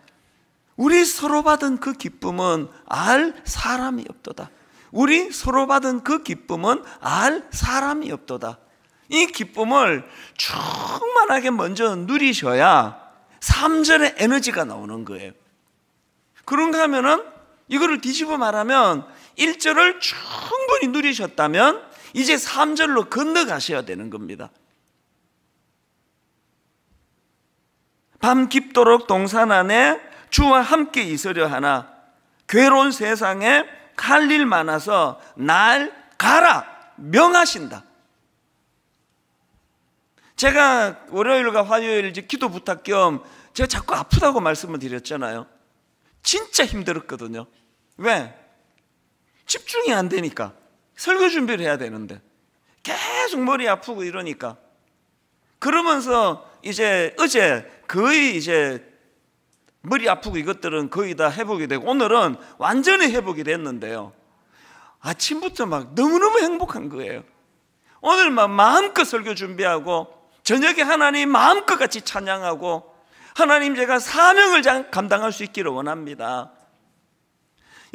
우리 서로 받은 그 기쁨은 알 사람이 없도다. 우리 서로 받은 그 기쁨은 알 사람이 없도다. 이 기쁨을 충만하게 먼저 누리셔야 3절의 에너지가 나오는 거예요. 그런가 하면은 이거를 뒤집어 말하면 1절을 충분히 누리셨다면 이제 3절로 건너가셔야 되는 겁니다. 밤 깊도록 동산 안에 주와 함께 있으려 하나 괴로운 세상에 할일 많아서 날 가라 명하신다. 제가 월요일과 화요일 이제 기도 부탁 겸 제가 자꾸 아프다고 말씀을 드렸잖아요. 진짜 힘들었거든요. 왜? 집중이 안 되니까. 설교 준비를 해야 되는데 계속 머리 아프고 이러니까 그러면서 이제 어제 거의 이제 머리 아프고 이것들은 거의 다 회복이 되고 오늘은 완전히 회복이 됐는데요. 아침부터 막 너무너무 행복한 거예요. 오늘 막 마음껏 설교 준비하고 저녁에 하나님 마음껏 같이 찬양하고 하나님 제가 사명을 감당할 수 있기를 원합니다.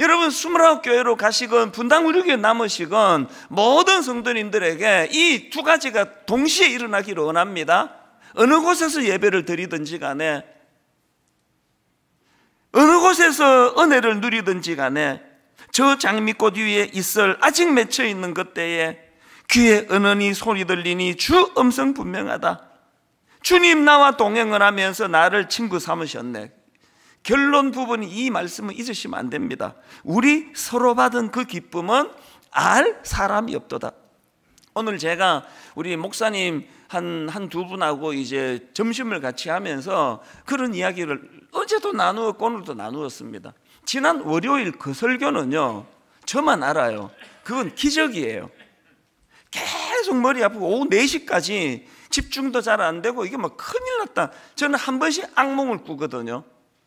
여러분 2 9아홉 교회로 가시건 분당 우륙교회 남으시건 모든 성도님들에게 이 두 가지가 동시에 일어나기를 원합니다. 어느 곳에서 예배를 드리든지 간에 어느 곳에서 은혜를 누리든지 간에 저 장미꽃 위에 있을 아직 맺혀 있는 그때에 귀에 은은히 소리 들리니 주 음성 분명하다. 주님 나와 동행을 하면서 나를 친구 삼으셨네. 결론 부분 이이 말씀을 잊으시면 안 됩니다. 우리 서로 받은 그 기쁨은 알 사람이 없도다. 오늘 제가 우리 목사님 한 한 두 분하고 이제 점심을 같이 하면서 그런 이야기를 어제도 나누었고 오늘도 나누었습니다. 지난 월요일 그 설교는요. 저만 알아요. 그건 기적이에요. 계속 머리 아프고 오후 4시까지 집중도 잘 안 되고 이게 뭐 큰일 났다. 저는 한 번씩 악몽을 꾸거든요.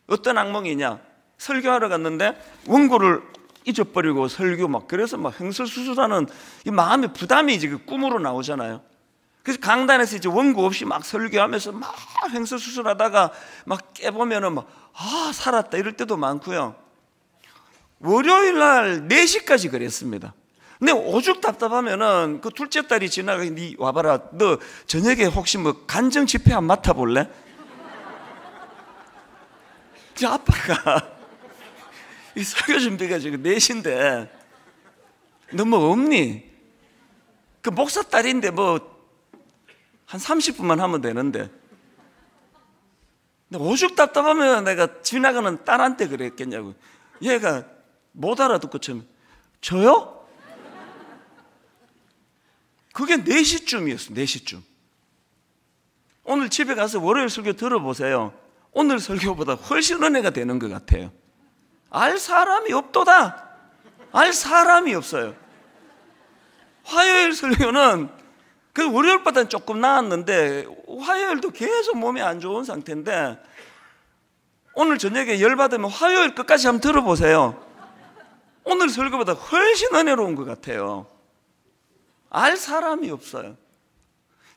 어떤 악몽이냐? 설교하러 갔는데 원고를 잊어버리고 설교 막 그래서 막 횡설수설하는 이 마음의 부담이 이제 그 꿈으로 나오잖아요. 그래서 강단에서 이제 원고 없이 막 설교하면서 막 횡설수설하다가 막 깨보면은 막아 살았다 이럴 때도 많고요. 월요일 날 4시까지 그랬습니다. 근데 오죽 답답하면은 그 둘째 딸이 지나가 니 네 와봐라 너 저녁에 혹시 뭐 간증 집회 안 맡아볼래? 저 아빠가 (laughs) 이 설교 준비가 지금 넷인데너 뭐 없니? 그 목사 딸인데 뭐 한 30분만 하면 되는데 오죽 답답하면 내가 지나가는 딸한테 그랬겠냐고 얘가 못 알아듣고 참 저요? 그게 4시쯤이었어 4시쯤 오늘 집에 가서 월요일 설교 들어보세요 오늘 설교보다 훨씬 은혜가 되는 것 같아요. 알 사람이 없도다. 알 사람이 없어요. 화요일 설교는 그 월요일보다는 조금 나았는데 화요일도 계속 몸이 안 좋은 상태인데 오늘 저녁에 열받으면 화요일 끝까지 한번 들어보세요. 오늘 설교보다 훨씬 은혜로운 것 같아요. 알 사람이 없어요.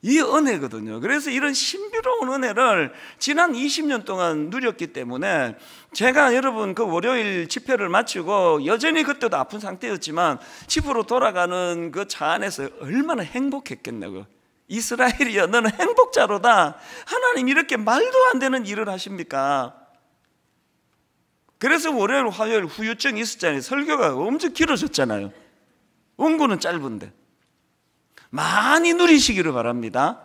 이 은혜거든요. 그래서 이런 신비로운 은혜를 지난 20년 동안 누렸기 때문에 제가 여러분 그 월요일 집회를 마치고 여전히 그때도 아픈 상태였지만 집으로 돌아가는 그 차 안에서 얼마나 행복했겠냐고. 그. 이스라엘이여 너는 행복자로다. 하나님 이렇게 말도 안 되는 일을 하십니까? 그래서 월요일, 화요일 후유증이 있었잖아요. 설교가 엄청 길어졌잖아요. 응구는 짧은데. 많이 누리시기를 바랍니다.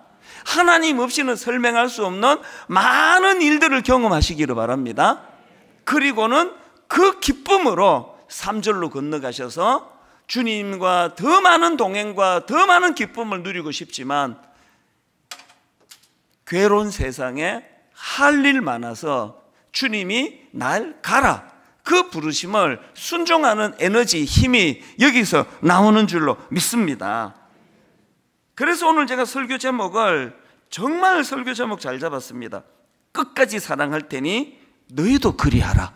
하나님 없이는 설명할 수 없는 많은 일들을 경험하시기를 바랍니다. 그리고는 그 기쁨으로 3절로 건너가셔서 주님과 더 많은 동행과 더 많은 기쁨을 누리고 싶지만 괴로운 세상에 할 일 많아서 주님이 날 가라 그 부르심을 순종하는 에너지 힘이 여기서 나오는 줄로 믿습니다. 그래서 오늘 제가 설교 제목을 정말 설교 제목 잘 잡았습니다. 끝까지 사랑할 테니 너희도 그리하라.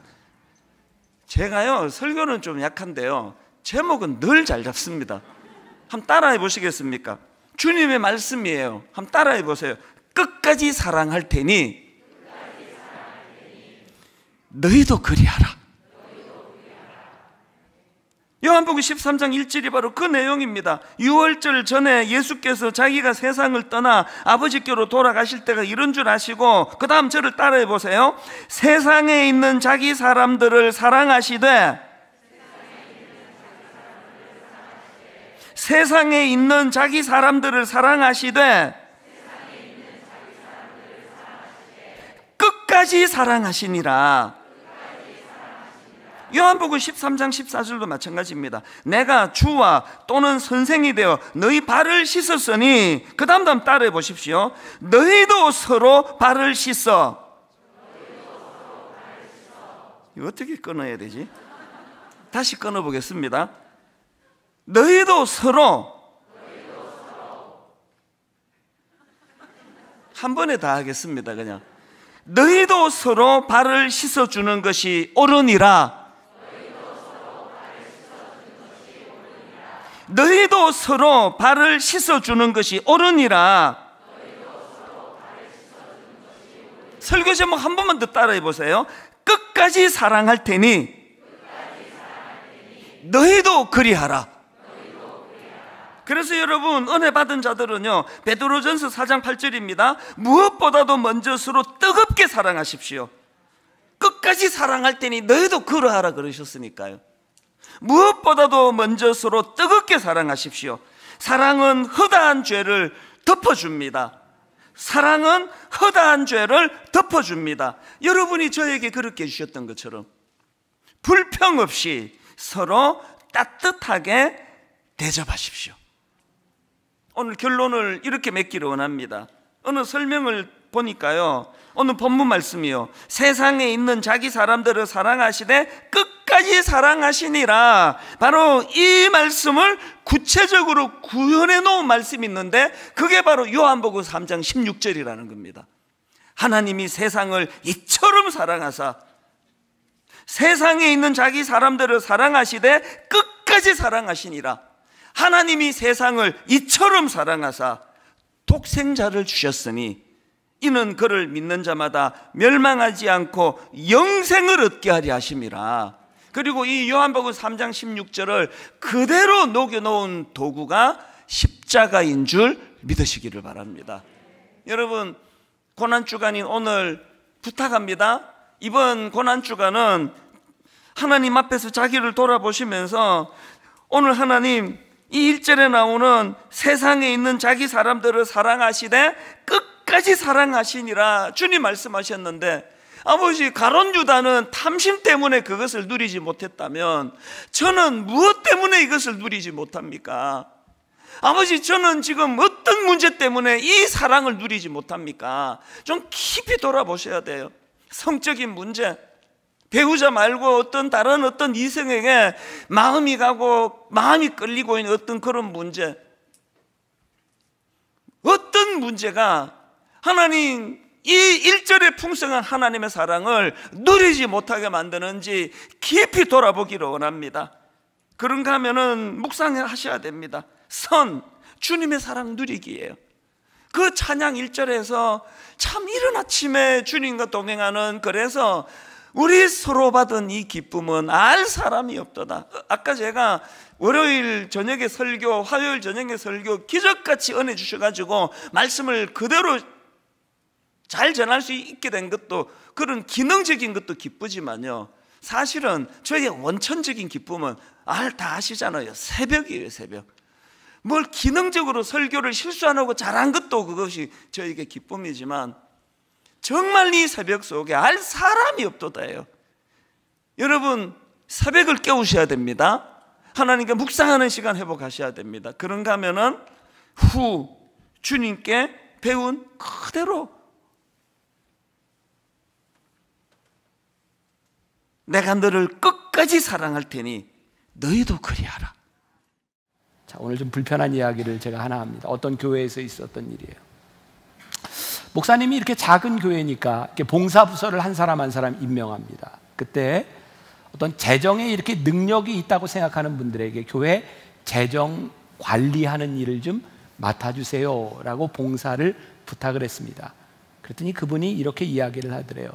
제가요, 설교는 좀 약한데요. 제목은 늘 잘 잡습니다. 한번 따라해 보시겠습니까? 주님의 말씀이에요. 한번 따라해 보세요. 끝까지 사랑할 테니 너희도 그리하라. 요한복음 13장 1절이 바로 그 내용입니다. 6월절 전에 예수께서 자기가 세상을 떠나 아버지께로 돌아가실 때가 이런 줄 아시고 그 다음 저를 따라해 보세요. 세상에 있는 자기 사람들을 사랑하시되 세상에 있는 자기 사람들을 사랑하시되 끝까지 사랑하시니라. 요한복음 13장 14절도 마찬가지입니다. 내가 주와 또는 선생이 되어 너희 발을 씻었으니 그 다음 다음 따라해 보십시오. 너희도 서로 발을 씻어. 이거 어떻게 끊어야 되지? 다시 끊어 보겠습니다. 너희도 서로 한 번에 다 하겠습니다. 그냥 너희도 서로 발을 씻어주는 것이 옳으니라. 너희도 서로 발을 씻어주는 것이 옳으니라. 설교 제목 한 번만 더 따라해 보세요. 끝까지 사랑할 테니, 너희도, 그리하라. 너희도 그리하라. 그래서 여러분 은혜 받은 자들은요 베드로전서 4장 8절입니다. 무엇보다도 먼저 서로 뜨겁게 사랑하십시오. 끝까지 사랑할 테니 너희도 그러하라 그러셨으니까요. 무엇보다도 먼저 서로 뜨겁게 사랑하십시오. 사랑은 허다한 죄를 덮어줍니다. 사랑은 허다한 죄를 덮어줍니다. 여러분이 저에게 그렇게 해주셨던 것처럼 불평 없이 서로 따뜻하게 대접하십시오. 오늘 결론을 이렇게 맺기를 원합니다. 어느 설명을 보니까요. 오늘 본문 말씀이요. 세상에 있는 자기 사람들을 사랑하시되 끝까지 사랑하시니라. 바로 이 말씀을 구체적으로 구현해 놓은 말씀이 있는데 그게 바로 요한복음 3장 16절이라는 겁니다. 하나님이 세상을 이처럼 사랑하사 세상에 있는 자기 사람들을 사랑하시되 끝까지 사랑하시니라. 하나님이 세상을 이처럼 사랑하사 독생자를 주셨으니 이는 그를 믿는 자마다 멸망하지 않고 영생을 얻게 하리 하심이라. 그리고 이 요한복음 3장 16절을 그대로 녹여놓은 도구가 십자가인 줄 믿으시기를 바랍니다. 여러분, 고난주간인 오늘 부탁합니다. 이번 고난주간은 하나님 앞에서 자기를 돌아보시면서 오늘 하나님 이 1절에 나오는 세상에 있는 자기 사람들을 사랑하시되 끝 끝까지 사랑하시니라 주님 말씀하셨는데 아버지 가론 유다는 탐심 때문에 그것을 누리지 못했다면 저는 무엇 때문에 이것을 누리지 못합니까? 아버지 저는 지금 어떤 문제 때문에 이 사랑을 누리지 못합니까? 좀 깊이 돌아보셔야 돼요. 성적인 문제, 배우자 말고 어떤 다른 어떤 이성에게 마음이 가고 마음이 끌리고 있는 어떤 그런 문제 어떤 문제가 하나님 이 일절의 풍성한 하나님의 사랑을 누리지 못하게 만드는지 깊이 돌아보기를 원합니다. 그런가 하면은 묵상하셔야 됩니다. 선 주님의 사랑 누리기예요. 그 찬양 1절에서 참 이른 아침에 주님과 동행하는 그래서 우리 서로 받은 이 기쁨은 알 사람이 없도다. 아까 제가 월요일 저녁에 설교, 화요일 저녁에 설교 기적같이 은혜 주셔가지고 말씀을 그대로 잘 전할 수 있게 된 것도 그런 기능적인 것도 기쁘지만요. 사실은 저에게 원천적인 기쁨은 아, 다 아시잖아요. 새벽이에요, 새벽. 뭘 기능적으로 설교를 실수 안 하고 잘한 것도 그것이 저에게 기쁨이지만 정말 이 새벽 속에 알 사람이 없도다예요. 여러분, 새벽을 깨우셔야 됩니다. 하나님께 묵상하는 시간 회복하셔야 됩니다. 그런가 하면은 후 주님께 배운 그대로 내가 너를 끝까지 사랑할 테니 너희도 그리하라. 자, 오늘 좀 불편한 이야기를 제가 하나 합니다. 어떤 교회에서 있었던 일이에요. 목사님이 이렇게 작은 교회니까 이렇게 봉사부서를 한 사람 한 사람 임명합니다. 그때 어떤 재정에 이렇게 능력이 있다고 생각하는 분들에게 교회 재정 관리하는 일을 좀 맡아주세요. 라고 봉사를 부탁을 했습니다. 그랬더니 그분이 이렇게 이야기를 하더래요.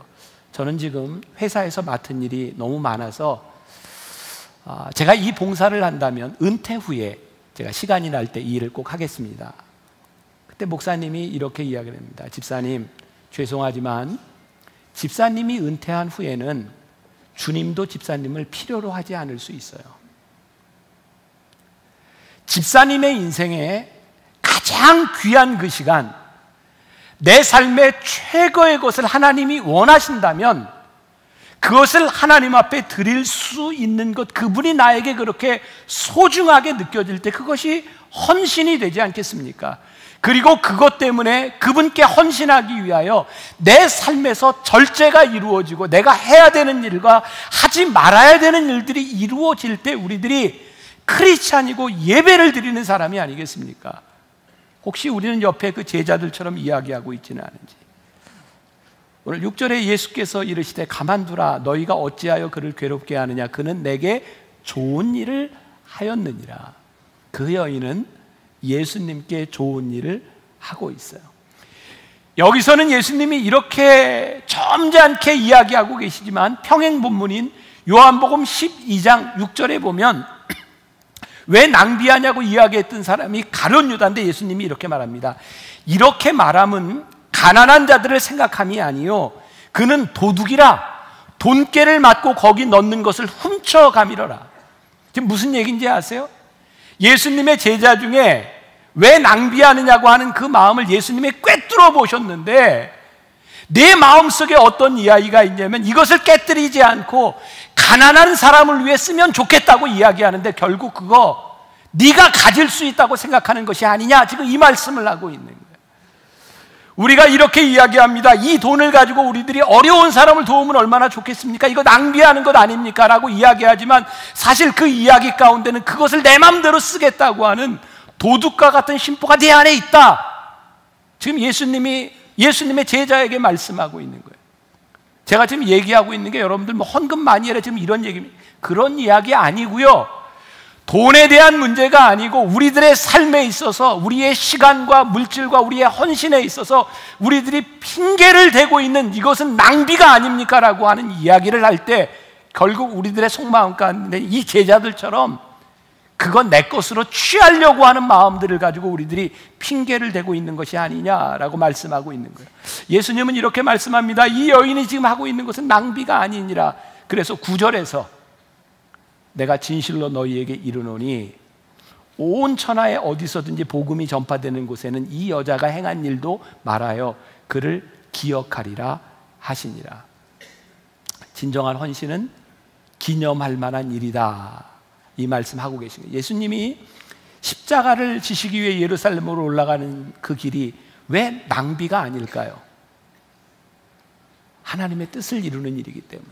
저는 지금 회사에서 맡은 일이 너무 많아서 아, 제가 이 봉사를 한다면 은퇴 후에 제가 시간이 날 때 이 일을 꼭 하겠습니다. 그때 목사님이 이렇게 이야기를 합니다. 집사님, 죄송하지만 집사님이 은퇴한 후에는 주님도 집사님을 필요로 하지 않을 수 있어요. 집사님의 인생에 가장 귀한 그 시간, 내 삶의 최고의 것을 하나님이 원하신다면 그것을 하나님 앞에 드릴 수 있는 것, 그분이 나에게 그렇게 소중하게 느껴질 때 그것이 헌신이 되지 않겠습니까? 그리고 그것 때문에 그분께 헌신하기 위하여 내 삶에서 절제가 이루어지고 내가 해야 되는 일과 하지 말아야 되는 일들이 이루어질 때 우리들이 크리스찬이고 예배를 드리는 사람이 아니겠습니까? 혹시 우리는 옆에 그 제자들처럼 이야기하고 있지는 않은지. 오늘 6절에 예수께서 이르시되 가만두라 너희가 어찌하여 그를 괴롭게 하느냐 그는 내게 좋은 일을 하였느니라. 그 여인은 예수님께 좋은 일을 하고 있어요. 여기서는 예수님이 이렇게 점잖게 이야기하고 계시지만 평행 본문인 요한복음 12장 6절에 보면 왜 낭비하냐고 이야기했던 사람이 가론 유다인데 예수님이 이렇게 말합니다. 이렇게 말함은 가난한 자들을 생각함이 아니요 그는 도둑이라 돈깨를 맞고 거기 넣는 것을 훔쳐 가밀어라. 지금 무슨 얘기인지 아세요? 예수님의 제자 중에 왜 낭비하느냐고 하는 그 마음을 예수님이 꿰뚫어 보셨는데 내 마음속에 어떤 이야기가 있냐면 이것을 깨뜨리지 않고 가난한 사람을 위해 쓰면 좋겠다고 이야기하는데 결국 그거 네가 가질 수 있다고 생각하는 것이 아니냐 지금 이 말씀을 하고 있는 거예요. 우리가 이렇게 이야기합니다. 이 돈을 가지고 우리들이 어려운 사람을 도우면 얼마나 좋겠습니까? 이거 낭비하는 것 아닙니까? 라고 이야기하지만 사실 그 이야기 가운데는 그것을 내 마음대로 쓰겠다고 하는 도둑과 같은 심포가 내 안에 있다. 지금 예수님이 예수님의 제자에게 말씀하고 있는 거예요. 제가 지금 얘기하고 있는 게 여러분들 뭐 헌금 많이 해라 지금 이런 얘기 그런 이야기 아니고요. 돈에 대한 문제가 아니고 우리들의 삶에 있어서 우리의 시간과 물질과 우리의 헌신에 있어서 우리들이 핑계를 대고 있는 이것은 낭비가 아닙니까라고 하는 이야기를 할 때 결국 우리들의 속마음 가운데 이 제자들처럼 그건 내 것으로 취하려고 하는 마음들을 가지고 우리들이 핑계를 대고 있는 것이 아니냐라고 말씀하고 있는 거예요. 예수님은 이렇게 말씀합니다. 이 여인이 지금 하고 있는 것은 낭비가 아니니라. 그래서 구절에서 내가 진실로 너희에게 이르노니 온 천하에 어디서든지 복음이 전파되는 곳에는 이 여자가 행한 일도 말하여 그를 기억하리라 하시니라. 진정한 헌신은 기념할 만한 일이다. 이 말씀하고 계신 거예요. 예수님이 십자가를 지시기 위해 예루살렘으로 올라가는 그 길이 왜 낭비가 아닐까요? 하나님의 뜻을 이루는 일이기 때문에.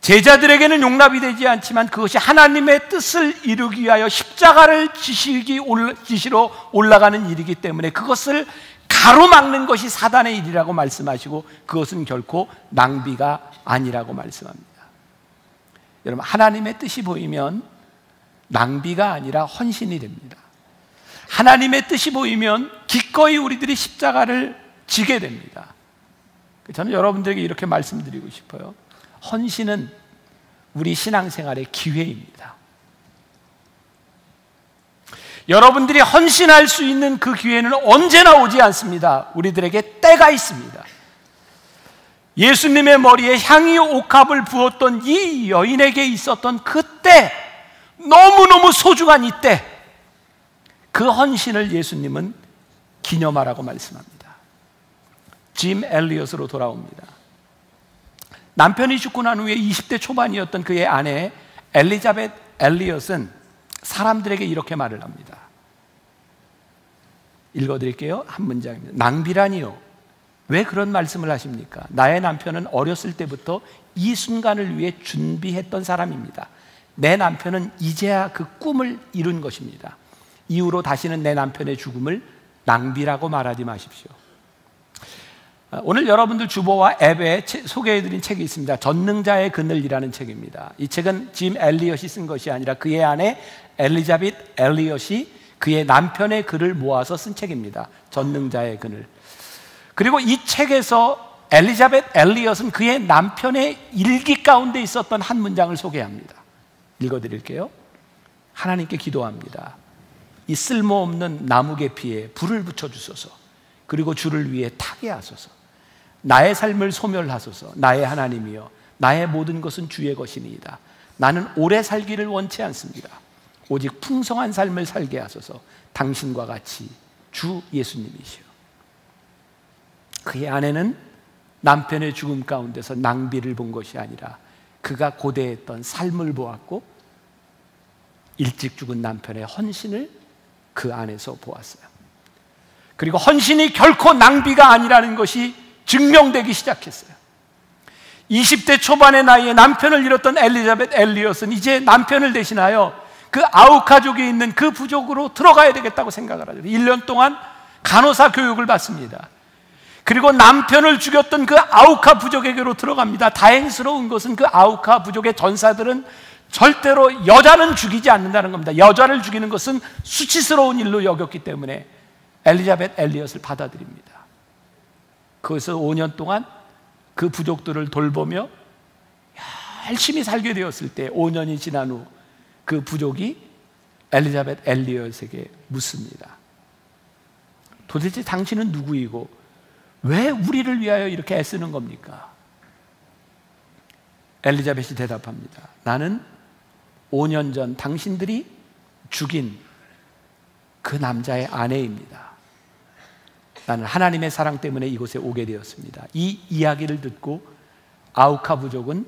제자들에게는 용납이 되지 않지만 그것이 하나님의 뜻을 이루기 위하여 십자가를 지시기 지시로 올라가는 일이기 때문에 그것을 가로막는 것이 사단의 일이라고 말씀하시고 그것은 결코 낭비가 아니라고 말씀합니다. 여러분, 하나님의 뜻이 보이면 낭비가 아니라 헌신이 됩니다. 하나님의 뜻이 보이면 기꺼이 우리들이 십자가를 지게 됩니다. 저는 여러분들에게 이렇게 말씀드리고 싶어요. 헌신은 우리 신앙생활의 기회입니다. 여러분들이 헌신할 수 있는 그 기회는 언제나 오지 않습니다. 우리들에게 때가 있습니다. 예수님의 머리에 향이 옥합을 부었던 이 여인에게 있었던 그때 너무너무 소중한 이때 그 헌신을 예수님은 기념하라고 말씀합니다. 짐 엘리엇으로 돌아옵니다. 남편이 죽고 난 후에 20대 초반이었던 그의 아내 엘리자벳 엘리엇은 사람들에게 이렇게 말을 합니다. 읽어드릴게요. 한 문장입니다. 낭비라니요. 왜 그런 말씀을 하십니까? 나의 남편은 어렸을 때부터 이 순간을 위해 준비했던 사람입니다. 내 남편은 이제야 그 꿈을 이룬 것입니다. 이후로 다시는 내 남편의 죽음을 낭비라고 말하지 마십시오. 아, 오늘 여러분들 주보와 앱에 소개해드린 책이 있습니다. 전능자의 그늘이라는 책입니다. 이 책은 짐 엘리엇이 쓴 것이 아니라 그의 아내 엘리자벳 엘리엇이 그의 남편의 글을 모아서 쓴 책입니다. 전능자의 그늘. 그리고 이 책에서 엘리자벳 엘리엇은 그의 남편의 일기 가운데 있었던 한 문장을 소개합니다. 읽어 드릴게요. 하나님께 기도합니다. 이 쓸모없는 나무계피에 불을 붙여 주소서. 그리고 주를 위해 타게 하소서. 나의 삶을 소멸하소서. 나의 하나님이여. 나의 모든 것은 주의 것이니이다. 나는 오래 살기를 원치 않습니다. 오직 풍성한 삶을 살게 하소서. 당신과 같이 주 예수님이시여. 그의 아내는 남편의 죽음 가운데서 낭비를 본 것이 아니라 그가 고대했던 삶을 보았고 일찍 죽은 남편의 헌신을 그 안에서 보았어요. 그리고 헌신이 결코 낭비가 아니라는 것이 증명되기 시작했어요. 20대 초반의 나이에 남편을 잃었던 엘리자벳 엘리엇은 이제 남편을 대신하여 그 아우카족에 있는 그 부족으로 들어가야 되겠다고 생각을 하죠. 1년 동안 간호사 교육을 받습니다. 그리고 남편을 죽였던 그 아우카 부족에게로 들어갑니다. 다행스러운 것은 그 아우카 부족의 전사들은 절대로 여자는 죽이지 않는다는 겁니다. 여자를 죽이는 것은 수치스러운 일로 여겼기 때문에 엘리자벳 엘리엇을 받아들입니다. 그것을 5년 동안 그 부족들을 돌보며 열심히 살게 되었을 때 5년이 지난 후 그 부족이 엘리자벳 엘리엇에게 묻습니다. 도대체 당신은 누구이고 왜 우리를 위하여 이렇게 애쓰는 겁니까? 엘리자벳이 대답합니다. 나는 5년 전 당신들이 죽인 그 남자의 아내입니다. 나는 하나님의 사랑 때문에 이곳에 오게 되었습니다. 이 이야기를 듣고 아우카 부족은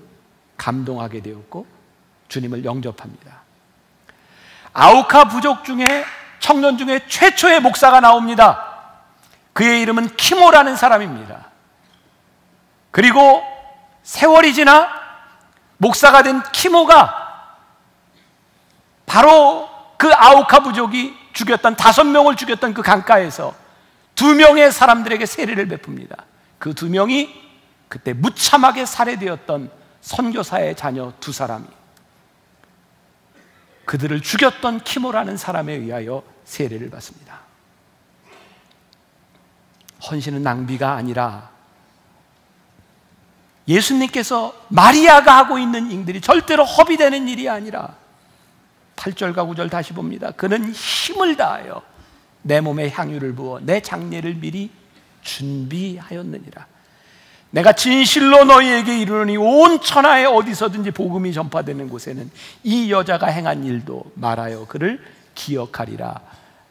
감동하게 되었고 주님을 영접합니다. 아우카 부족 중에 청년 중에 최초의 목사가 나옵니다. 그의 이름은 키모라는 사람입니다. 그리고 세월이 지나 목사가 된 키모가 바로 그 아우카 부족이 죽였던 다섯 명을 죽였던 그 강가에서 두 명의 사람들에게 세례를 베풉니다. 그 두 명이 그때 무참하게 살해되었던 선교사의 자녀 두 사람이 그들을 죽였던 키모라는 사람에 의하여 세례를 받습니다. 헌신은 낭비가 아니라 예수님께서 마리아가 하고 있는 일들이 절대로 허비되는 일이 아니라 8절과 9절 다시 봅니다. 그는 힘을 다하여 내 몸에 향유를 부어 내 장례를 미리 준비하였느니라. 내가 진실로 너희에게 이르노니 온 천하에 어디서든지 복음이 전파되는 곳에는 이 여자가 행한 일도 말하여 그를 기억하리라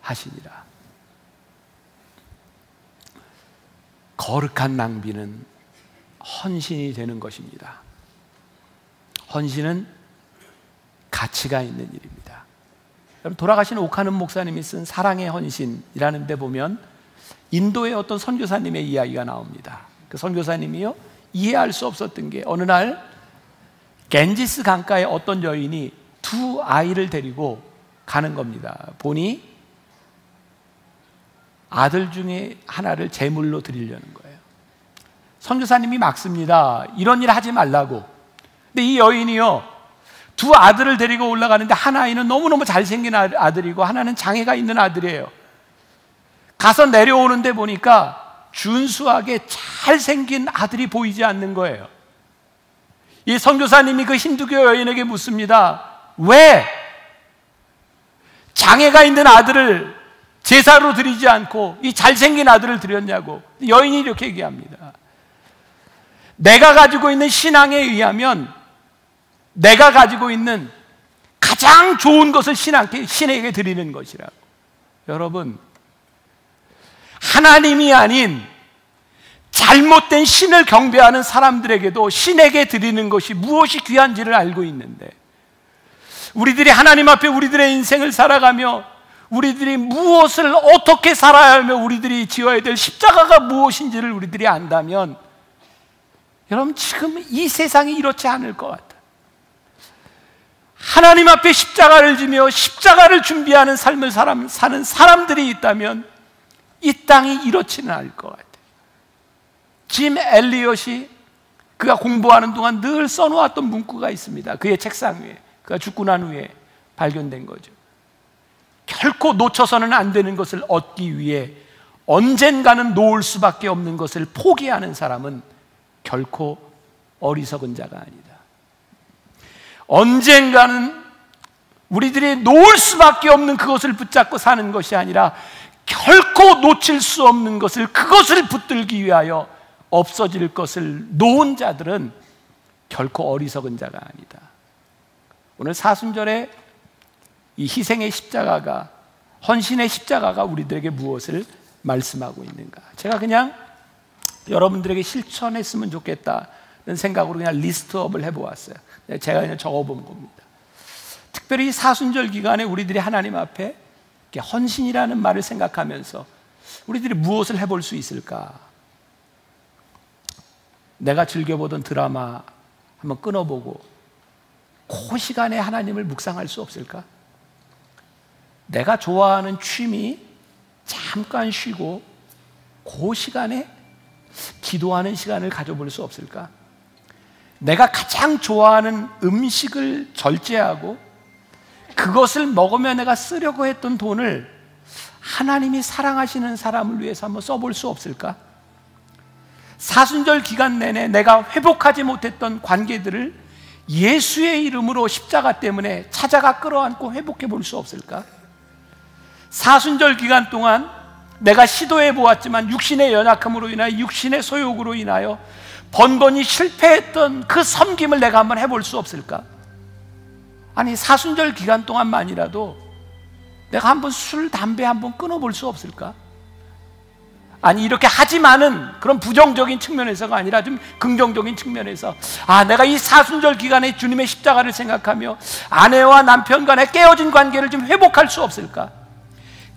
하시니라. 거룩한 낭비는 헌신이 되는 것입니다. 헌신은 가치가 있는 일입니다. 돌아가신 오카는 목사님이 쓴 사랑의 헌신이라는 데 보면 인도의 어떤 선교사님의 이야기가 나옵니다. 그 선교사님이요 이해할 수 없었던 게 어느 날 겐지스 강가에 어떤 여인이 두 아이를 데리고 가는 겁니다. 보니 아들 중에 하나를 제물로 드리려는 거예요. 선교사님이 막습니다. 이런 일 하지 말라고. 근데 이 여인이요. 두 아들을 데리고 올라가는데 하나는 너무너무 잘생긴 아, 아들이고 하나는 장애가 있는 아들이에요. 가서 내려오는데 보니까 준수하게 잘생긴 아들이 보이지 않는 거예요. 이 선교사님이 그 힌두교 여인에게 묻습니다. 왜 장애가 있는 아들을 제사로 드리지 않고 이 잘생긴 아들을 드렸냐고 여인이 이렇게 얘기합니다. 내가 가지고 있는 신앙에 의하면 내가 가지고 있는 가장 좋은 것을 신한테, 신에게 드리는 것이라고. 여러분, 하나님이 아닌 잘못된 신을 경배하는 사람들에게도 신에게 드리는 것이 무엇이 귀한지를 알고 있는데, 우리들이 하나님 앞에 우리들의 인생을 살아가며 우리들이 무엇을 어떻게 살아야 하며 우리들이 지어야 될 십자가가 무엇인지를 우리들이 안다면 여러분 지금 이 세상이 이렇지 않을 것 같아요. 하나님 앞에 십자가를 지며 십자가를 준비하는 삶을 사람, 사는 사람들이 있다면 이 땅이 이렇지는 않을 것 같아요. 짐 엘리엇이 그가 공부하는 동안 늘 써놓았던 문구가 있습니다. 그의 책상 위에. 그가 죽고 난 후에 발견된 거죠. 결코 놓쳐서는 안 되는 것을 얻기 위해 언젠가는 놓을 수밖에 없는 것을 포기하는 사람은 결코 어리석은 자가 아니다. 언젠가는 우리들이 놓을 수밖에 없는 그것을 붙잡고 사는 것이 아니라 결코 놓칠 수 없는 것을 그것을 붙들기 위하여 없어질 것을 놓은 자들은 결코 어리석은 자가 아니다. 오늘 사순절에 이 희생의 십자가가 헌신의 십자가가 우리들에게 무엇을 말씀하고 있는가? 제가 그냥 여러분들에게 실천했으면 좋겠다는 생각으로 그냥 리스트업을 해보았어요. 네, 제가 그냥 적어본 겁니다. 특별히 사순절 기간에 우리들이 하나님 앞에 이렇게 헌신이라는 말을 생각하면서 우리들이 무엇을 해볼 수 있을까? 내가 즐겨보던 드라마 한번 끊어보고 그 시간에 하나님을 묵상할 수 없을까? 내가 좋아하는 취미 잠깐 쉬고 그 시간에 기도하는 시간을 가져볼 수 없을까? 내가 가장 좋아하는 음식을 절제하고 그것을 먹으며 내가 쓰려고 했던 돈을 하나님이 사랑하시는 사람을 위해서 한번 써볼 수 없을까? 사순절 기간 내내 내가 회복하지 못했던 관계들을 예수의 이름으로 십자가 때문에 찾아가 끌어안고 회복해 볼 수 없을까? 사순절 기간 동안 내가 시도해 보았지만 육신의 연약함으로 인하여 육신의 소욕으로 인하여 번번이 실패했던 그 섬김을 내가 한번 해볼 수 없을까? 아니 사순절 기간 동안만이라도 내가 한번 술, 담배 한번 끊어볼 수 없을까? 아니 이렇게 하지만은 그런 부정적인 측면에서가 아니라 좀 긍정적인 측면에서 아 내가 이 사순절 기간에 주님의 십자가를 생각하며 아내와 남편 간의 깨어진 관계를 좀 회복할 수 없을까?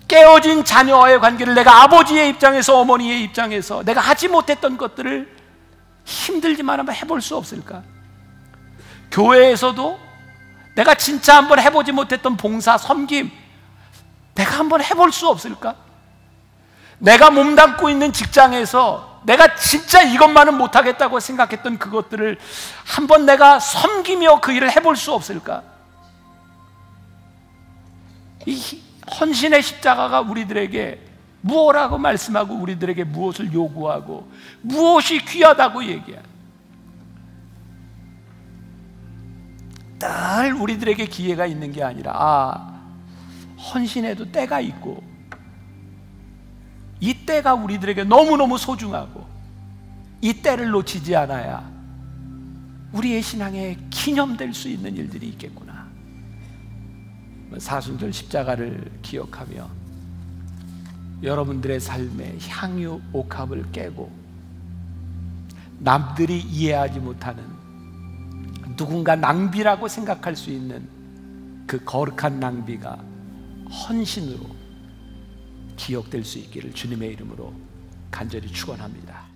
깨어진 자녀와의 관계를 내가 아버지의 입장에서 어머니의 입장에서 내가 하지 못했던 것들을 힘들지만 한번 해볼 수 없을까? 교회에서도 내가 진짜 한번 해보지 못했던 봉사, 섬김, 내가 한번 해볼 수 없을까? 내가 몸담고 있는 직장에서 내가 진짜 이것만은 못하겠다고 생각했던 그것들을 한번 내가 섬기며 그 일을 해볼 수 없을까? 이 헌신의 십자가가 우리들에게 무엇라고 말씀하고 우리들에게 무엇을 요구하고 무엇이 귀하다고 얘기해늘 우리들에게 기회가 있는 게 아니라 아 헌신에도 때가 있고 이 때가 우리들에게 너무너무 소중하고 이 때를 놓치지 않아야 우리의 신앙에 기념될 수 있는 일들이 있겠구나. 사순절 십자가를 기억하며 여러분들의 삶에 향유 옥합을 깨고 남들이 이해하지 못하는 누군가 낭비라고 생각할 수 있는 그 거룩한 낭비가 헌신으로 기억될 수 있기를 주님의 이름으로 간절히 축원합니다.